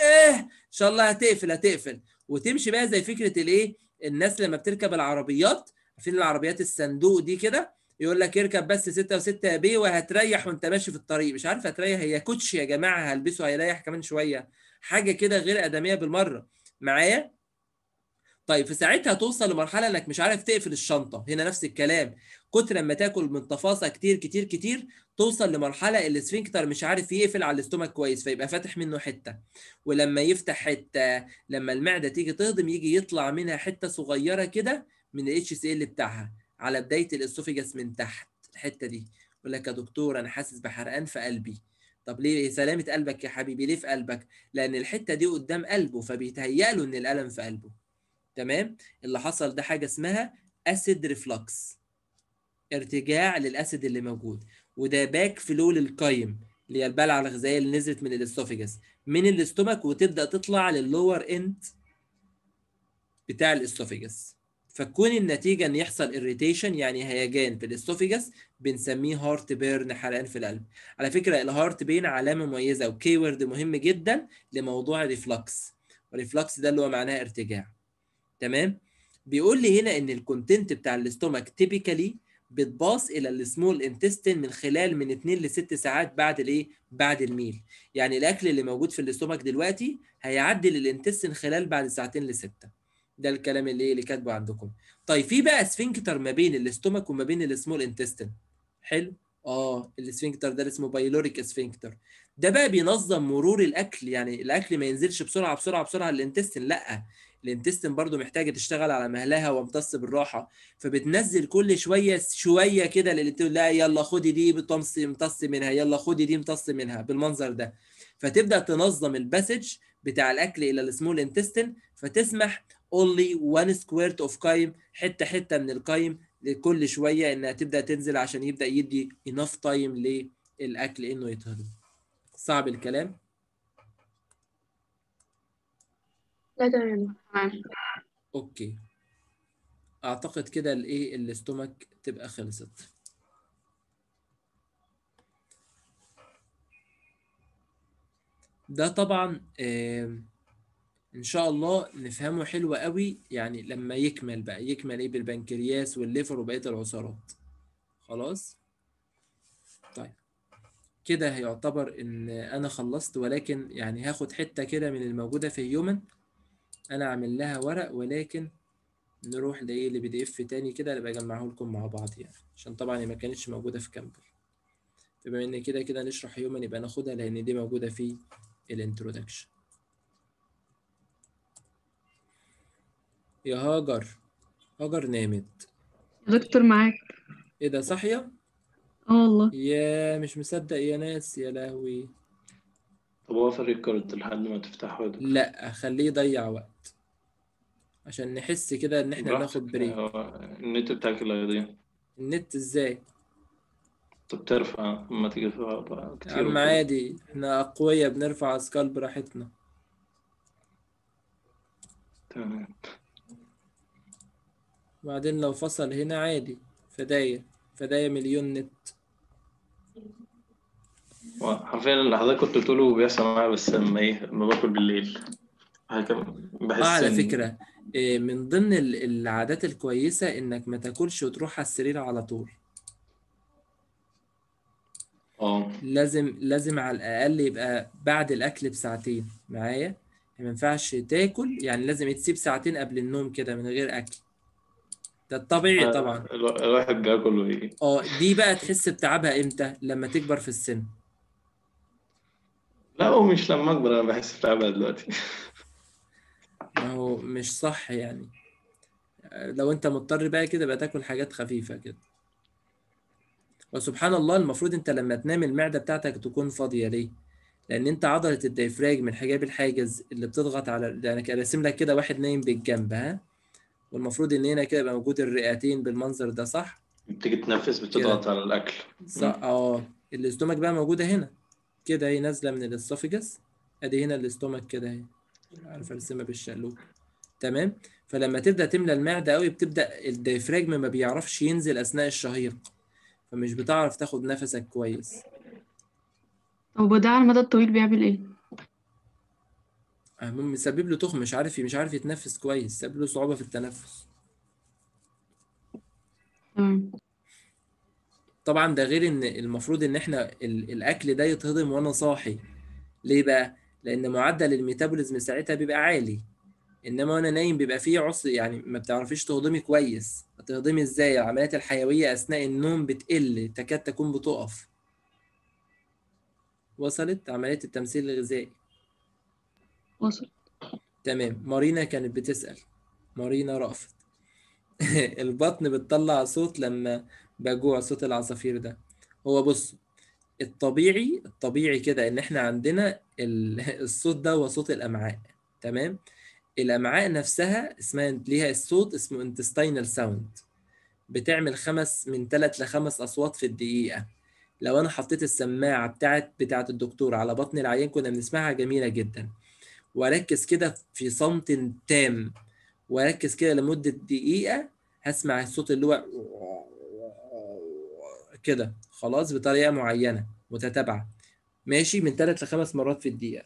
ايه ان شاء الله هتقفل هتقفل وتمشي بقى زي فكره الايه الناس لما بتركب العربيات عارفين العربيات الصندوق دي كده يقول لك اركب بس 6 و6 يا بيه وهتريح وانت ماشي في الطريق مش عارف هتريح هي كوتش يا جماعه هلبسه هيريح كمان شويه حاجه كده غير ادميه بالمره معايا طيب في ساعتها توصل لمرحله انك مش عارف تقفل الشنطه هنا نفس الكلام كتر لما تاكل من تفاصيل كتير كتير كتير توصل لمرحله الاسفنكتر مش عارف يقفل على الاستومك كويس فيبقى فاتح منه حته ولما يفتح حته لما المعده تيجي تهضم يجي يطلع منها حته صغيره كده من الاتش سي ال بتاعها على بدايه الاسوفيجاس من تحت الحته دي يقول لك يا دكتور انا حاسس بحرقان في قلبي طب ليه إيه سلامه قلبك يا حبيبي ليه في قلبك لان الحته دي قدام قلبه فبيتهيأ له ان الالم في قلبه تمام اللي حصل ده حاجه اسمها اسيد ريفلكس ارتجاع للاسيد اللي موجود وده باك فلو للقيم اللي هي البلعه الغذائيه اللي نزلت من الاستوفيجاس من الاستومك وتبدا تطلع لللور اند بتاع الاستوفيجاس فكون النتيجه ان يحصل اريتيشن يعني هيجان في الاستوفيجاس بنسميه هارت بيرن حرقان في القلب على فكره الهارت بين علامه مميزه وكي وورد مهم جدا لموضوع الريفلكس والريفلكس ده اللي هو معناه ارتجاع تمام بيقول لي هنا ان الكونتنت بتاع الاستومك تيبيكالي بتباص الى السمول انتستين من خلال من 2 ل 6 ساعات بعد الايه بعد الميل يعني الاكل اللي موجود في الاستومك دلوقتي هيعدي للانتستين خلال بعد ساعتين لسته ده الكلام اللي ايه اللي كاتبه عندكم طيب في بقى اسفنكتر ما بين الاستومك وما بين السمول انتستين حلو اه الاسفنكتر ده اسمه بايلوريك اسفنكتر ده بقى بينظم مرور الاكل يعني الاكل ما ينزلش بسرعه بسرعه بسرعه للانتستين لا الانتستين برضو محتاجه تشتغل على مهلها وامتص بالراحه فبتنزل كل شويه شويه كده للانتستين لا يلا خدي دي بتمص امتص منها يلا خدي دي امتص منها بالمنظر ده فتبدا تنظم الباسج بتاع الاكل الى السمول انتستين فتسمح only one square of قيم حته حته من القيم لكل شويه انها تبدا تنزل عشان يبدا يدي enough time للاكل انه يتهضم صعب الكلام لا تمام اوكي اعتقد كده الايه الاستومك تبقى خلصت ده طبعا آه ان شاء الله نفهمه حلو قوي يعني لما يكمل بقى يكمل ايه بالبنكرياس والليفر وبقيه العصارات خلاص طيب كده هيعتبر ان انا خلصت ولكن يعني هاخد حته كده من الموجوده في هيومن انا اعمل لها ورق ولكن نروح لايه لبي دي اف تاني كده اللي بجمعه لكم مع بعض يعني عشان طبعا ما كانتش موجوده في كامبل بما ان كده كده نشرح هيومن يبقى ناخدها لان دي موجوده في الانترودكشن يا هاجر هاجر نامت دكتور معاك ايه ده صاحية؟ اه والله يا مش مصدق يا ناس يا لهوي طب اقفل الكارت لحد ما تفتحه ده. لا خليه يضيع وقت عشان نحس كده ان احنا بناخد بريك هو النت بتاعك اللي هيضيع النت ازاي طب ترفع اما تيجي ترفع كتير يا عم عادي احنا اقوياء بنرفع اسكال براحتنا تمام وبعدين لو فصل هنا عادي فداية فداية مليون نت حرفيا اللي حضرتك كنت بتقوله بيحصل معايا بس لما ايه لما باكل بالليل بحس آه على فكرة آه، من ضمن العادات الكويسة انك ما تاكلش وتروح على السرير على طول اه لازم لازم على الاقل يبقى بعد الاكل بساعتين معايا ما ينفعش تاكل يعني لازم تسيب ساعتين قبل النوم كده من غير اكل ده الطبيعي طبعا الواحد بياكل وي اه دي بقى تحس بتعبها امتى لما تكبر في السن لا ومش لما اكبر انا بحس بتعبها دلوقتي ما هو مش صح يعني لو انت مضطر بقى كده بقى تاكل حاجات خفيفه كده وسبحان الله المفروض انت لما تنام المعده بتاعتك تكون فاضيه ليه لان انت عضله الديفراج من حجاب الحاجز اللي بتضغط على ده يعني انا راسم لك كده واحد نايم بالجنب ها والمفروض ان هنا كده يبقى موجود الرئتين بالمنظر ده صح بتيجي تنفس بتضغط على الاكل صح اه الاستومك بقى موجوده هنا كده اهي نازله من الاسوفيجس ادي هنا الاستومك كده اهي عارف ارسمها بالشقلوب تمام فلما تبدا تملى المعده قوي بتبدا الديفراجم ما بيعرفش ينزل اثناء الشهيق فمش بتعرف تاخد نفسك كويس طب وده على المدى الطويل بيعمل ايه مسبب له تخم مش عارف مش عارف يتنفس كويس سبب له صعوبة في التنفس طبعا ده غير ان المفروض ان احنا الاكل ده يتهضم وانا صاحي ليه بقى لان معدل الميتابوليزم ساعتها بيبقى عالي انما وانا نايم بيبقى فيه عسر يعني ما بتعرفيش تهضمي كويس هتهضمي ازاي العمليات الحيويه اثناء النوم بتقل تكاد تكون بتقف وصلت عمليه التمثيل الغذائي وصلت تمام مارينا كانت بتسأل مارينا رأفت <laughs> البطن بتطلع صوت لما بجوع صوت العصافير ده هو بص الطبيعي الطبيعي كده ان احنا عندنا <laughs> الصوت ده هو صوت الامعاء تمام الامعاء نفسها اسمها ليها الصوت اسمه انتستينال ساوند بتعمل خمس من ثلاث لخمس اصوات في الدقيقه لو انا حطيت السماعه بتاعت بتاعت الدكتور على بطن العيان كنا بنسمعها جميله جدا واركز كده في صمت تام واركز كده لمده دقيقه هسمع الصوت اللي هو كده خلاص بطريقه معينه متتابعه ماشي من ثلاث لخمس مرات في الدقيقه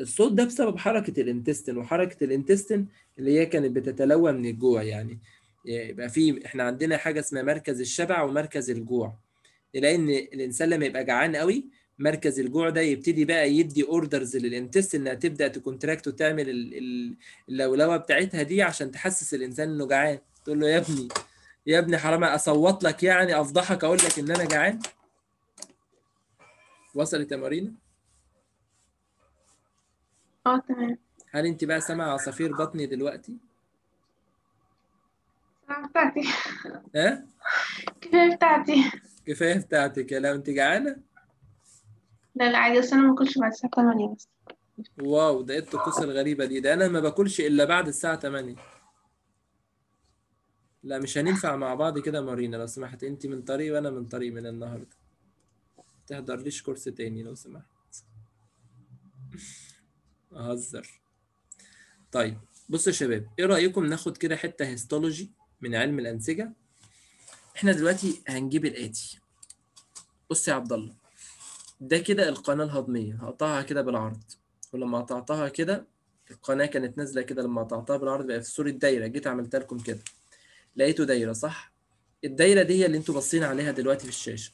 الصوت ده بسبب حركه الانتستين وحركه الانتستين اللي هي كانت بتتلوى من الجوع يعني يبقى في احنا عندنا حاجه اسمها مركز الشبع ومركز الجوع لان الانسان لما يبقى جعان قوي مركز الجوع ده يبتدي بقى يدي اوردرز للانتست انها تبدا تكونتراكت وتعمل اللولوه بتاعتها دي عشان تحسس الانسان انه جعان تقول له يا ابني يا ابني حرام اصوت لك يعني افضحك اقول لك ان انا جعان وصلت يا مارينا اه تمام هل انت بقى سامعه عصافير بطني دلوقتي بتاعتي ها كفايه بتاعتي كفايه بتاعتك يا لو انت جعانه لا لا عادي اصل انا ما باكلش بعد الساعه 8 بس واو ده ايه الطقوس الغريبه دي ده انا ما باكلش الا بعد الساعه 8 لا مش هننفع مع بعض كده مارينا لو سمحت انت من طريق وانا من طريق من النهارده تحضر ليش كورس تاني لو سمحت اهزر <laughs> طيب بصوا يا شباب ايه رايكم ناخد كده حته هيستولوجي من علم الانسجه احنا دلوقتي هنجيب الاتي بص يا عبد الله ده كده القناة الهضمية هقطعها كده بالعرض ولما قطعتها كده القناة كانت نازلة كده لما قطعتها بالعرض بقى في صورة دايرة جيت عملتها لكم كده لقيته دايرة صح الدايرة دي هي اللي انتوا باصين عليها دلوقتي في الشاشة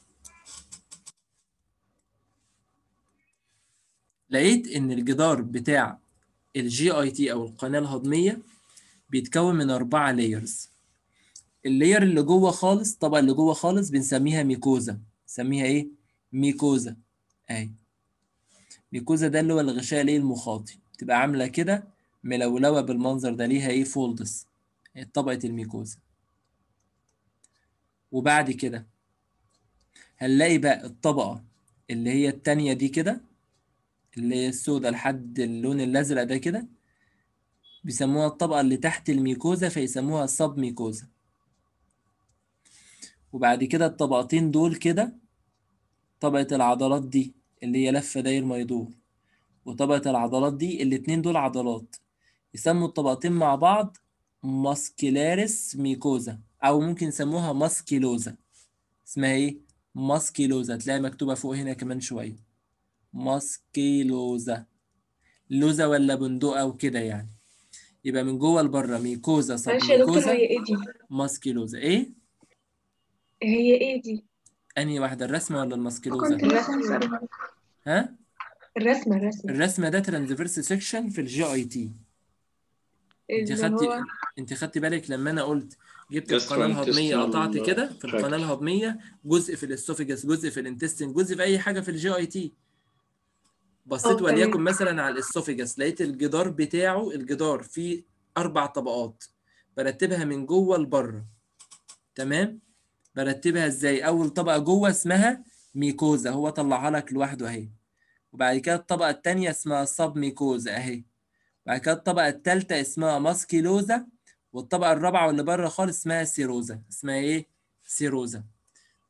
لقيت ان الجدار بتاع الجي اي تي او القناة الهضمية بيتكون من أربعة لايرز اللاير اللي جوه خالص الطبقة اللي جوه خالص بنسميها ميكوزا نسميها ايه ميكوزا اهي أيوة. ميكوزا ده اللي هو الغشاء ليه المخاطي تبقى عامله كده ملولوه بالمنظر ده ليها ايه فولدس طبقه الميكوزا وبعد كده هنلاقي بقى الطبقه اللي هي التانية دي كده اللي هي السوداء لحد اللون الازرق ده كده بيسموها الطبقه اللي تحت الميكوزا فيسموها سب ميكوزا وبعد كده الطبقتين دول كده طبقه العضلات دي اللي هي لفة داير ما يدور وطبقة العضلات دي الاتنين دول عضلات يسموا الطبقتين مع بعض ماسكيلاريس ميكوزا أو ممكن يسموها ماسكيلوزا اسمها ايه؟ ماسكيلوزا تلاقي مكتوبة فوق هنا كمان شوية ماسكيلوزا لوزة ولا بندقة وكده يعني يبقى من جوه لبره ميكوزا صح ميكوزا هي ايه دي؟ ماسكيلوزا ايه؟ هي ايه دي؟ انهي واحده الرسمه ولا الماسكيلوزا الرسمه ها الرسمه الرسمه الرسمه ده ترانزفيرس سيكشن في الجي اي تي انت خدتي انت خدتي بالك لما انا قلت جبت القناه الهضميه قطعت كده في القناه الهضميه جزء في الاستوفيجاس جزء في الانتستين جزء في اي حاجه في الجي اي تي بصيت وليكن مثلا على الاستوفيجاس لقيت الجدار بتاعه الجدار فيه اربع طبقات برتبها من جوه لبره تمام برتبها ازاي اول طبقه جوه اسمها ميكوزا هو طلعها لك لوحده اهي وبعد كده الطبقه الثانيه اسمها سب ميكوزا اهي بعد كده الطبقه الثالثه اسمها ماسكيلوزا والطبقه الرابعه واللي بره خالص اسمها سيروزا اسمها ايه سيروزا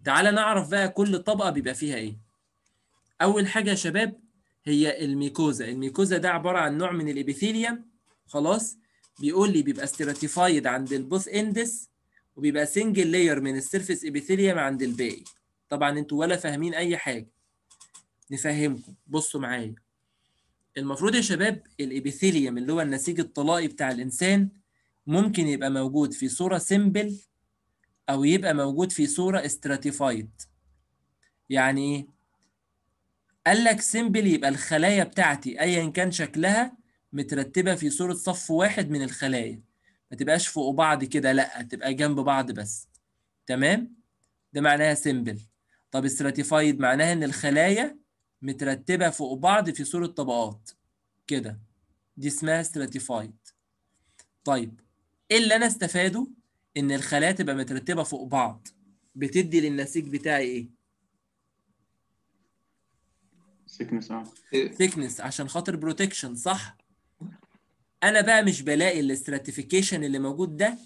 تعالى نعرف بقى كل طبقه بيبقى فيها ايه اول حاجه يا شباب هي الميكوزا الميكوزا ده عباره عن نوع من الابيثيليوم خلاص بيقول لي بيبقى ستراتيفايد عند البوث اندس وبيبقى سنجل لاير من السيرفيس ابيثيليوم عند الباقي طبعا انتوا ولا فاهمين اي حاجه نفهمكم بصوا معايا المفروض يا شباب الابيثيليوم اللي هو النسيج الطلائي بتاع الانسان ممكن يبقى موجود في صوره سيمبل او يبقى موجود في صوره استراتيفايد يعني ايه قال لك سيمبل يبقى الخلايا بتاعتي ايا كان شكلها مترتبه في صوره صف واحد من الخلايا ما تبقاش فوق بعض كده لا تبقى جنب بعض بس تمام ده معناها سيمبل طب استراتيفايد معناها ان الخلايا مترتبه فوق بعض في صوره طبقات كده دي اسمها استراتيفايد طيب ايه اللي انا استفاده ان الخلايا تبقى مترتبه فوق بعض بتدي للنسيج بتاعي ايه ثيكنس اه ثيكنس عشان خاطر بروتكشن صح انا بقى مش بلاقي الاستراتيفيكيشن اللي موجود ده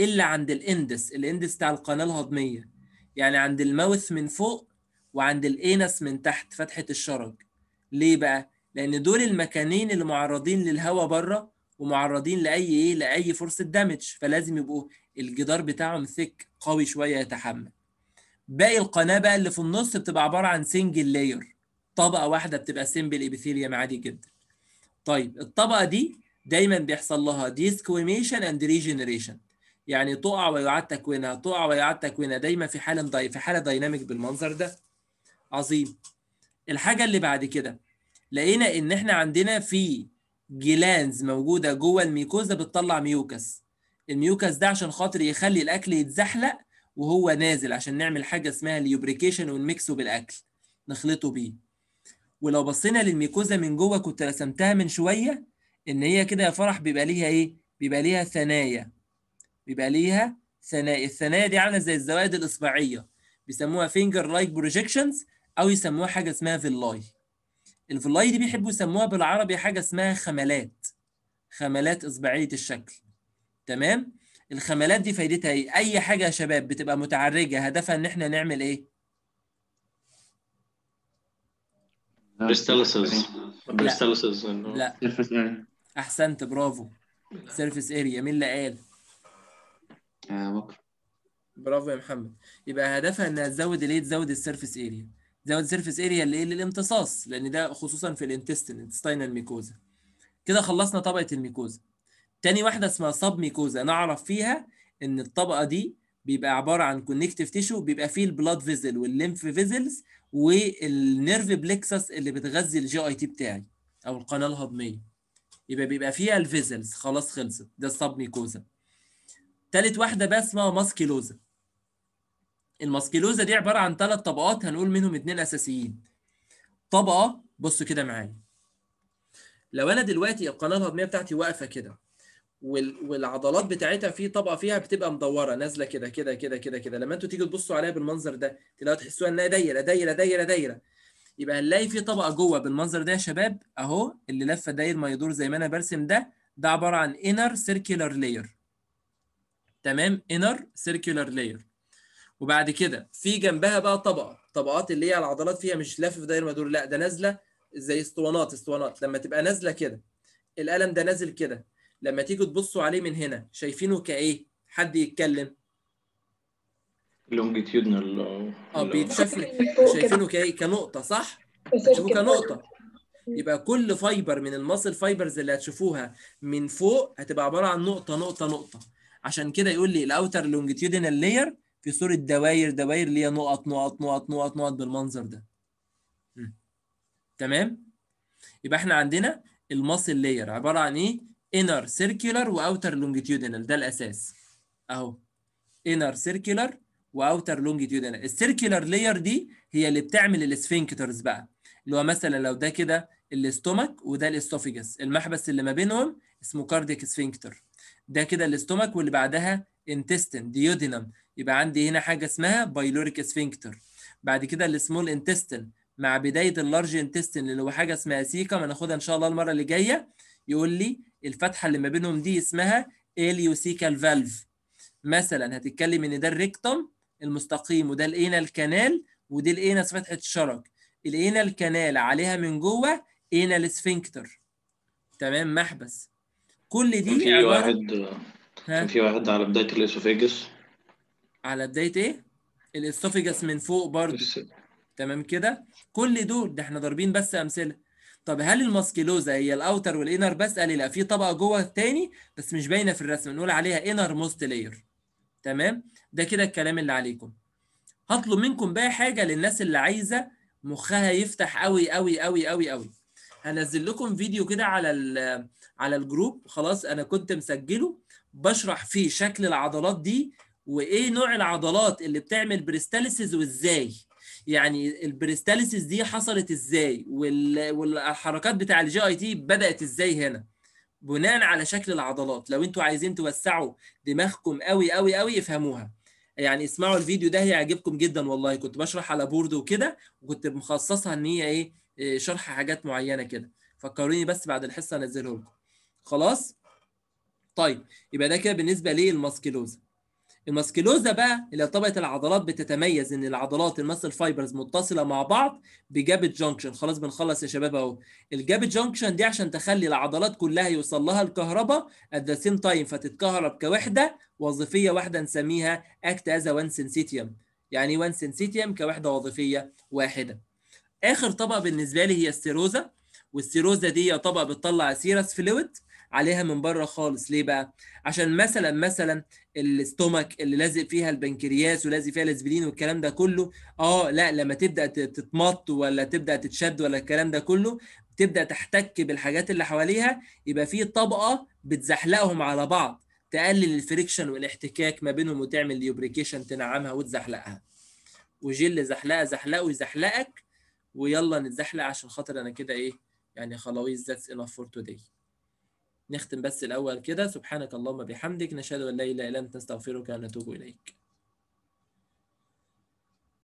الا عند الاندس الاندس بتاع القناه الهضميه يعني عند الماوث من فوق وعند الانس من تحت فتحه الشرج ليه بقى لان دول المكانين اللي معرضين للهواء بره ومعرضين لاي ايه لاي فرصه دامج فلازم يبقوا الجدار بتاعهم ثك قوي شويه يتحمل باقي القناه بقى اللي في النص بتبقى عباره عن سنجل لاير طبقه واحده بتبقى سيمبل ابيثيليوم عادي جدا طيب الطبقه دي دايما بيحصل لها ديسكويميشن اند ريجنريشن يعني تقع ويعاد تكوينها تقع ويعاد تكوينها دايما في حاله داي في حاله دايناميك بالمنظر ده عظيم الحاجه اللي بعد كده لقينا ان احنا عندنا في جلانز موجوده جوه الميكوزا بتطلع ميوكس الميوكس ده عشان خاطر يخلي الاكل يتزحلق وهو نازل عشان نعمل حاجه اسمها اليوبريكيشن ونمكسه بالاكل نخلطه بيه ولو بصينا للميكوزا من جوه كنت رسمتها من شويه ان هي كده يا فرح بيبقى ليها ايه بيبقى ليها ثنايا بيبقى ليها ثنايا الثنايا دي عامله زي الزوائد الاصبعيه بيسموها فينجر لايك بروجيكشنز او يسموها حاجه اسمها فيلاي الفيلاي دي بيحبوا يسموها بالعربي حاجه اسمها خملات خملات اصبعيه الشكل تمام الخملات دي فايدتها ايه اي حاجه يا شباب بتبقى متعرجه هدفها ان احنا نعمل ايه بريستالسز لا احسنت برافو سيرفيس اريا مين اللي قال؟ آه، برافو يا محمد يبقى هدفها انها تزود الايه تزود السيرفيس اريا تزود السيرفيس اريا اللي ايه للامتصاص لان ده خصوصا في الانتستين انتستينال ميكوزا كده خلصنا طبقه الميكوزا تاني واحده اسمها صب ميكوزا نعرف فيها ان الطبقه دي بيبقى عباره عن كونكتيف تيشو بيبقى فيه البلاد فيزل والليمف فيزلز والنيرف بلكسس اللي بتغذي الجي اي تي بتاعي او القناه الهضميه يبقى بيبقى فيها الفيزلز خلاص خلصت ده السبنيكوزا تالت واحده بقى اسمها ماسكيلوزا الماسكيلوزا دي عباره عن ثلاث طبقات هنقول منهم اثنين اساسيين طبقه بصوا كده معايا لو انا دلوقتي القناه الهضميه بتاعتي واقفه كده والعضلات بتاعتها في طبقه فيها بتبقى مدوره نازله كده كده كده كده كده لما انتوا تيجوا تبصوا عليها بالمنظر ده تلاقوا تحسوها انها دايره دايره دايره دايره يبقى هنلاقي في طبقه جوه بالمنظر ده يا شباب اهو اللي لفه داير ما يدور زي ما انا برسم ده ده عباره عن inner circular layer تمام inner circular layer وبعد كده في جنبها بقى طبقه طبقات اللي هي العضلات فيها مش لافف داير ما يدور لا ده نازله زي اسطوانات اسطوانات لما تبقى نازله كده القلم ده نازل كده لما تيجوا تبصوا عليه من هنا شايفينه كايه حد يتكلم لونجيتيودنال uh, اه بيتشاف <laughs> شايفينه كنقطه صح؟ شايفينه كنقطه يبقى كل فايبر من المصل فايبرز اللي هتشوفوها من فوق هتبقى عباره عن نقطه نقطه نقطه عشان كده يقول لي الاوتر لونجيتيودنال لاير في صوره دواير دواير اللي هي نقط نقط نقط نقط نقط بالمنظر ده م. تمام يبقى احنا عندنا المصل لاير عباره عن ايه انر سيركيولر واوتر لونجيتيودنال ده الاساس اهو انر سيركيولر واوتر لونجيتيودنال السيركيولار لاير دي هي اللي بتعمل الاسفنكترز بقى اللي هو مثلا لو ده كده الاستومك وده الاستوفيجس المحبس اللي ما بينهم اسمه كاردياك سفنكتر ده كده الاستومك واللي بعدها انتستين ديودينم يبقى عندي هنا حاجه اسمها بايلوريك سفنكتر بعد كده السمول انتستين مع بدايه اللارج انتستين اللي هو حاجه اسمها سيكا ما ناخدها ان شاء الله المره اللي جايه يقول لي الفتحه اللي ما بينهم دي اسمها اليوسيكال فالف مثلا هتتكلم ان ده الريكتوم المستقيم وده لقينا الكنال ودي لقينا فتحه الشرج لقينا الكنال عليها من جوه لقينا الاسفنكتر تمام محبس كل دي في عبارة... واحد كان في واحد على بدايه الاسوفيجس على بدايه ايه الاسوفيجس من فوق برضه تمام كده كل دول ده احنا ضاربين بس امثله طب هل الماسكيلوزا هي الاوتر والانر بس قال لي لا في طبقه جوه الثاني بس مش باينه في الرسم نقول عليها انر موست لاير تمام ده كده الكلام اللي عليكم هطلب منكم بقى حاجه للناس اللي عايزه مخها يفتح قوي قوي قوي قوي قوي هنزل لكم فيديو كده على على الجروب خلاص انا كنت مسجله بشرح فيه شكل العضلات دي وايه نوع العضلات اللي بتعمل بريستاليسيز وازاي يعني البريستاليسيز دي حصلت ازاي والحركات بتاع الجي اي تي بدات ازاي هنا بناء على شكل العضلات لو انتوا عايزين توسعوا دماغكم قوي قوي قوي افهموها يعني اسمعوا الفيديو ده هيعجبكم جدا والله كنت بشرح على بورد وكده وكنت مخصصها ان هي ايه, إيه، شرح حاجات معينه كده فكروني بس بعد الحصه انزله لكم خلاص طيب يبقى ده كده بالنسبه للماسكيلوزا الماسكلوزا بقى اللي طبقه العضلات بتتميز ان العضلات المسل فايبرز متصله مع بعض بجاب جانكشن خلاص بنخلص يا شباب اهو الجاب جانكشن دي عشان تخلي العضلات كلها يوصل لها الكهرباء ات ذا سيم تايم فتتكهرب كوحده وظيفيه واحده نسميها اكت از وان سنسيتيوم يعني وان سنسيتيوم كوحده وظيفيه واحده اخر طبقه بالنسبه لي هي السيروزا والسيروزا دي طبقه بتطلع سيرس فلويد عليها من بره خالص ليه بقى عشان مثلا مثلا الاستومك اللي لازق فيها البنكرياس ولازق فيها الاسبرين والكلام ده كله اه لا لما تبدا تتمط ولا تبدا تتشد ولا الكلام ده كله تبدا تحتك بالحاجات اللي حواليها يبقى في طبقه بتزحلقهم على بعض تقلل الفريكشن والاحتكاك ما بينهم وتعمل ليوبريكيشن تنعمها وتزحلقها وجل زحلقه زحلقه ويزحلقك ويلا نتزحلق عشان خاطر انا كده ايه يعني خلاويز ذاتس انف فور توداي نختم بس الأول كده سبحانك اللهم بحمدك نشهد أن لا إله إلا أنت نستغفرك ونتوب إليك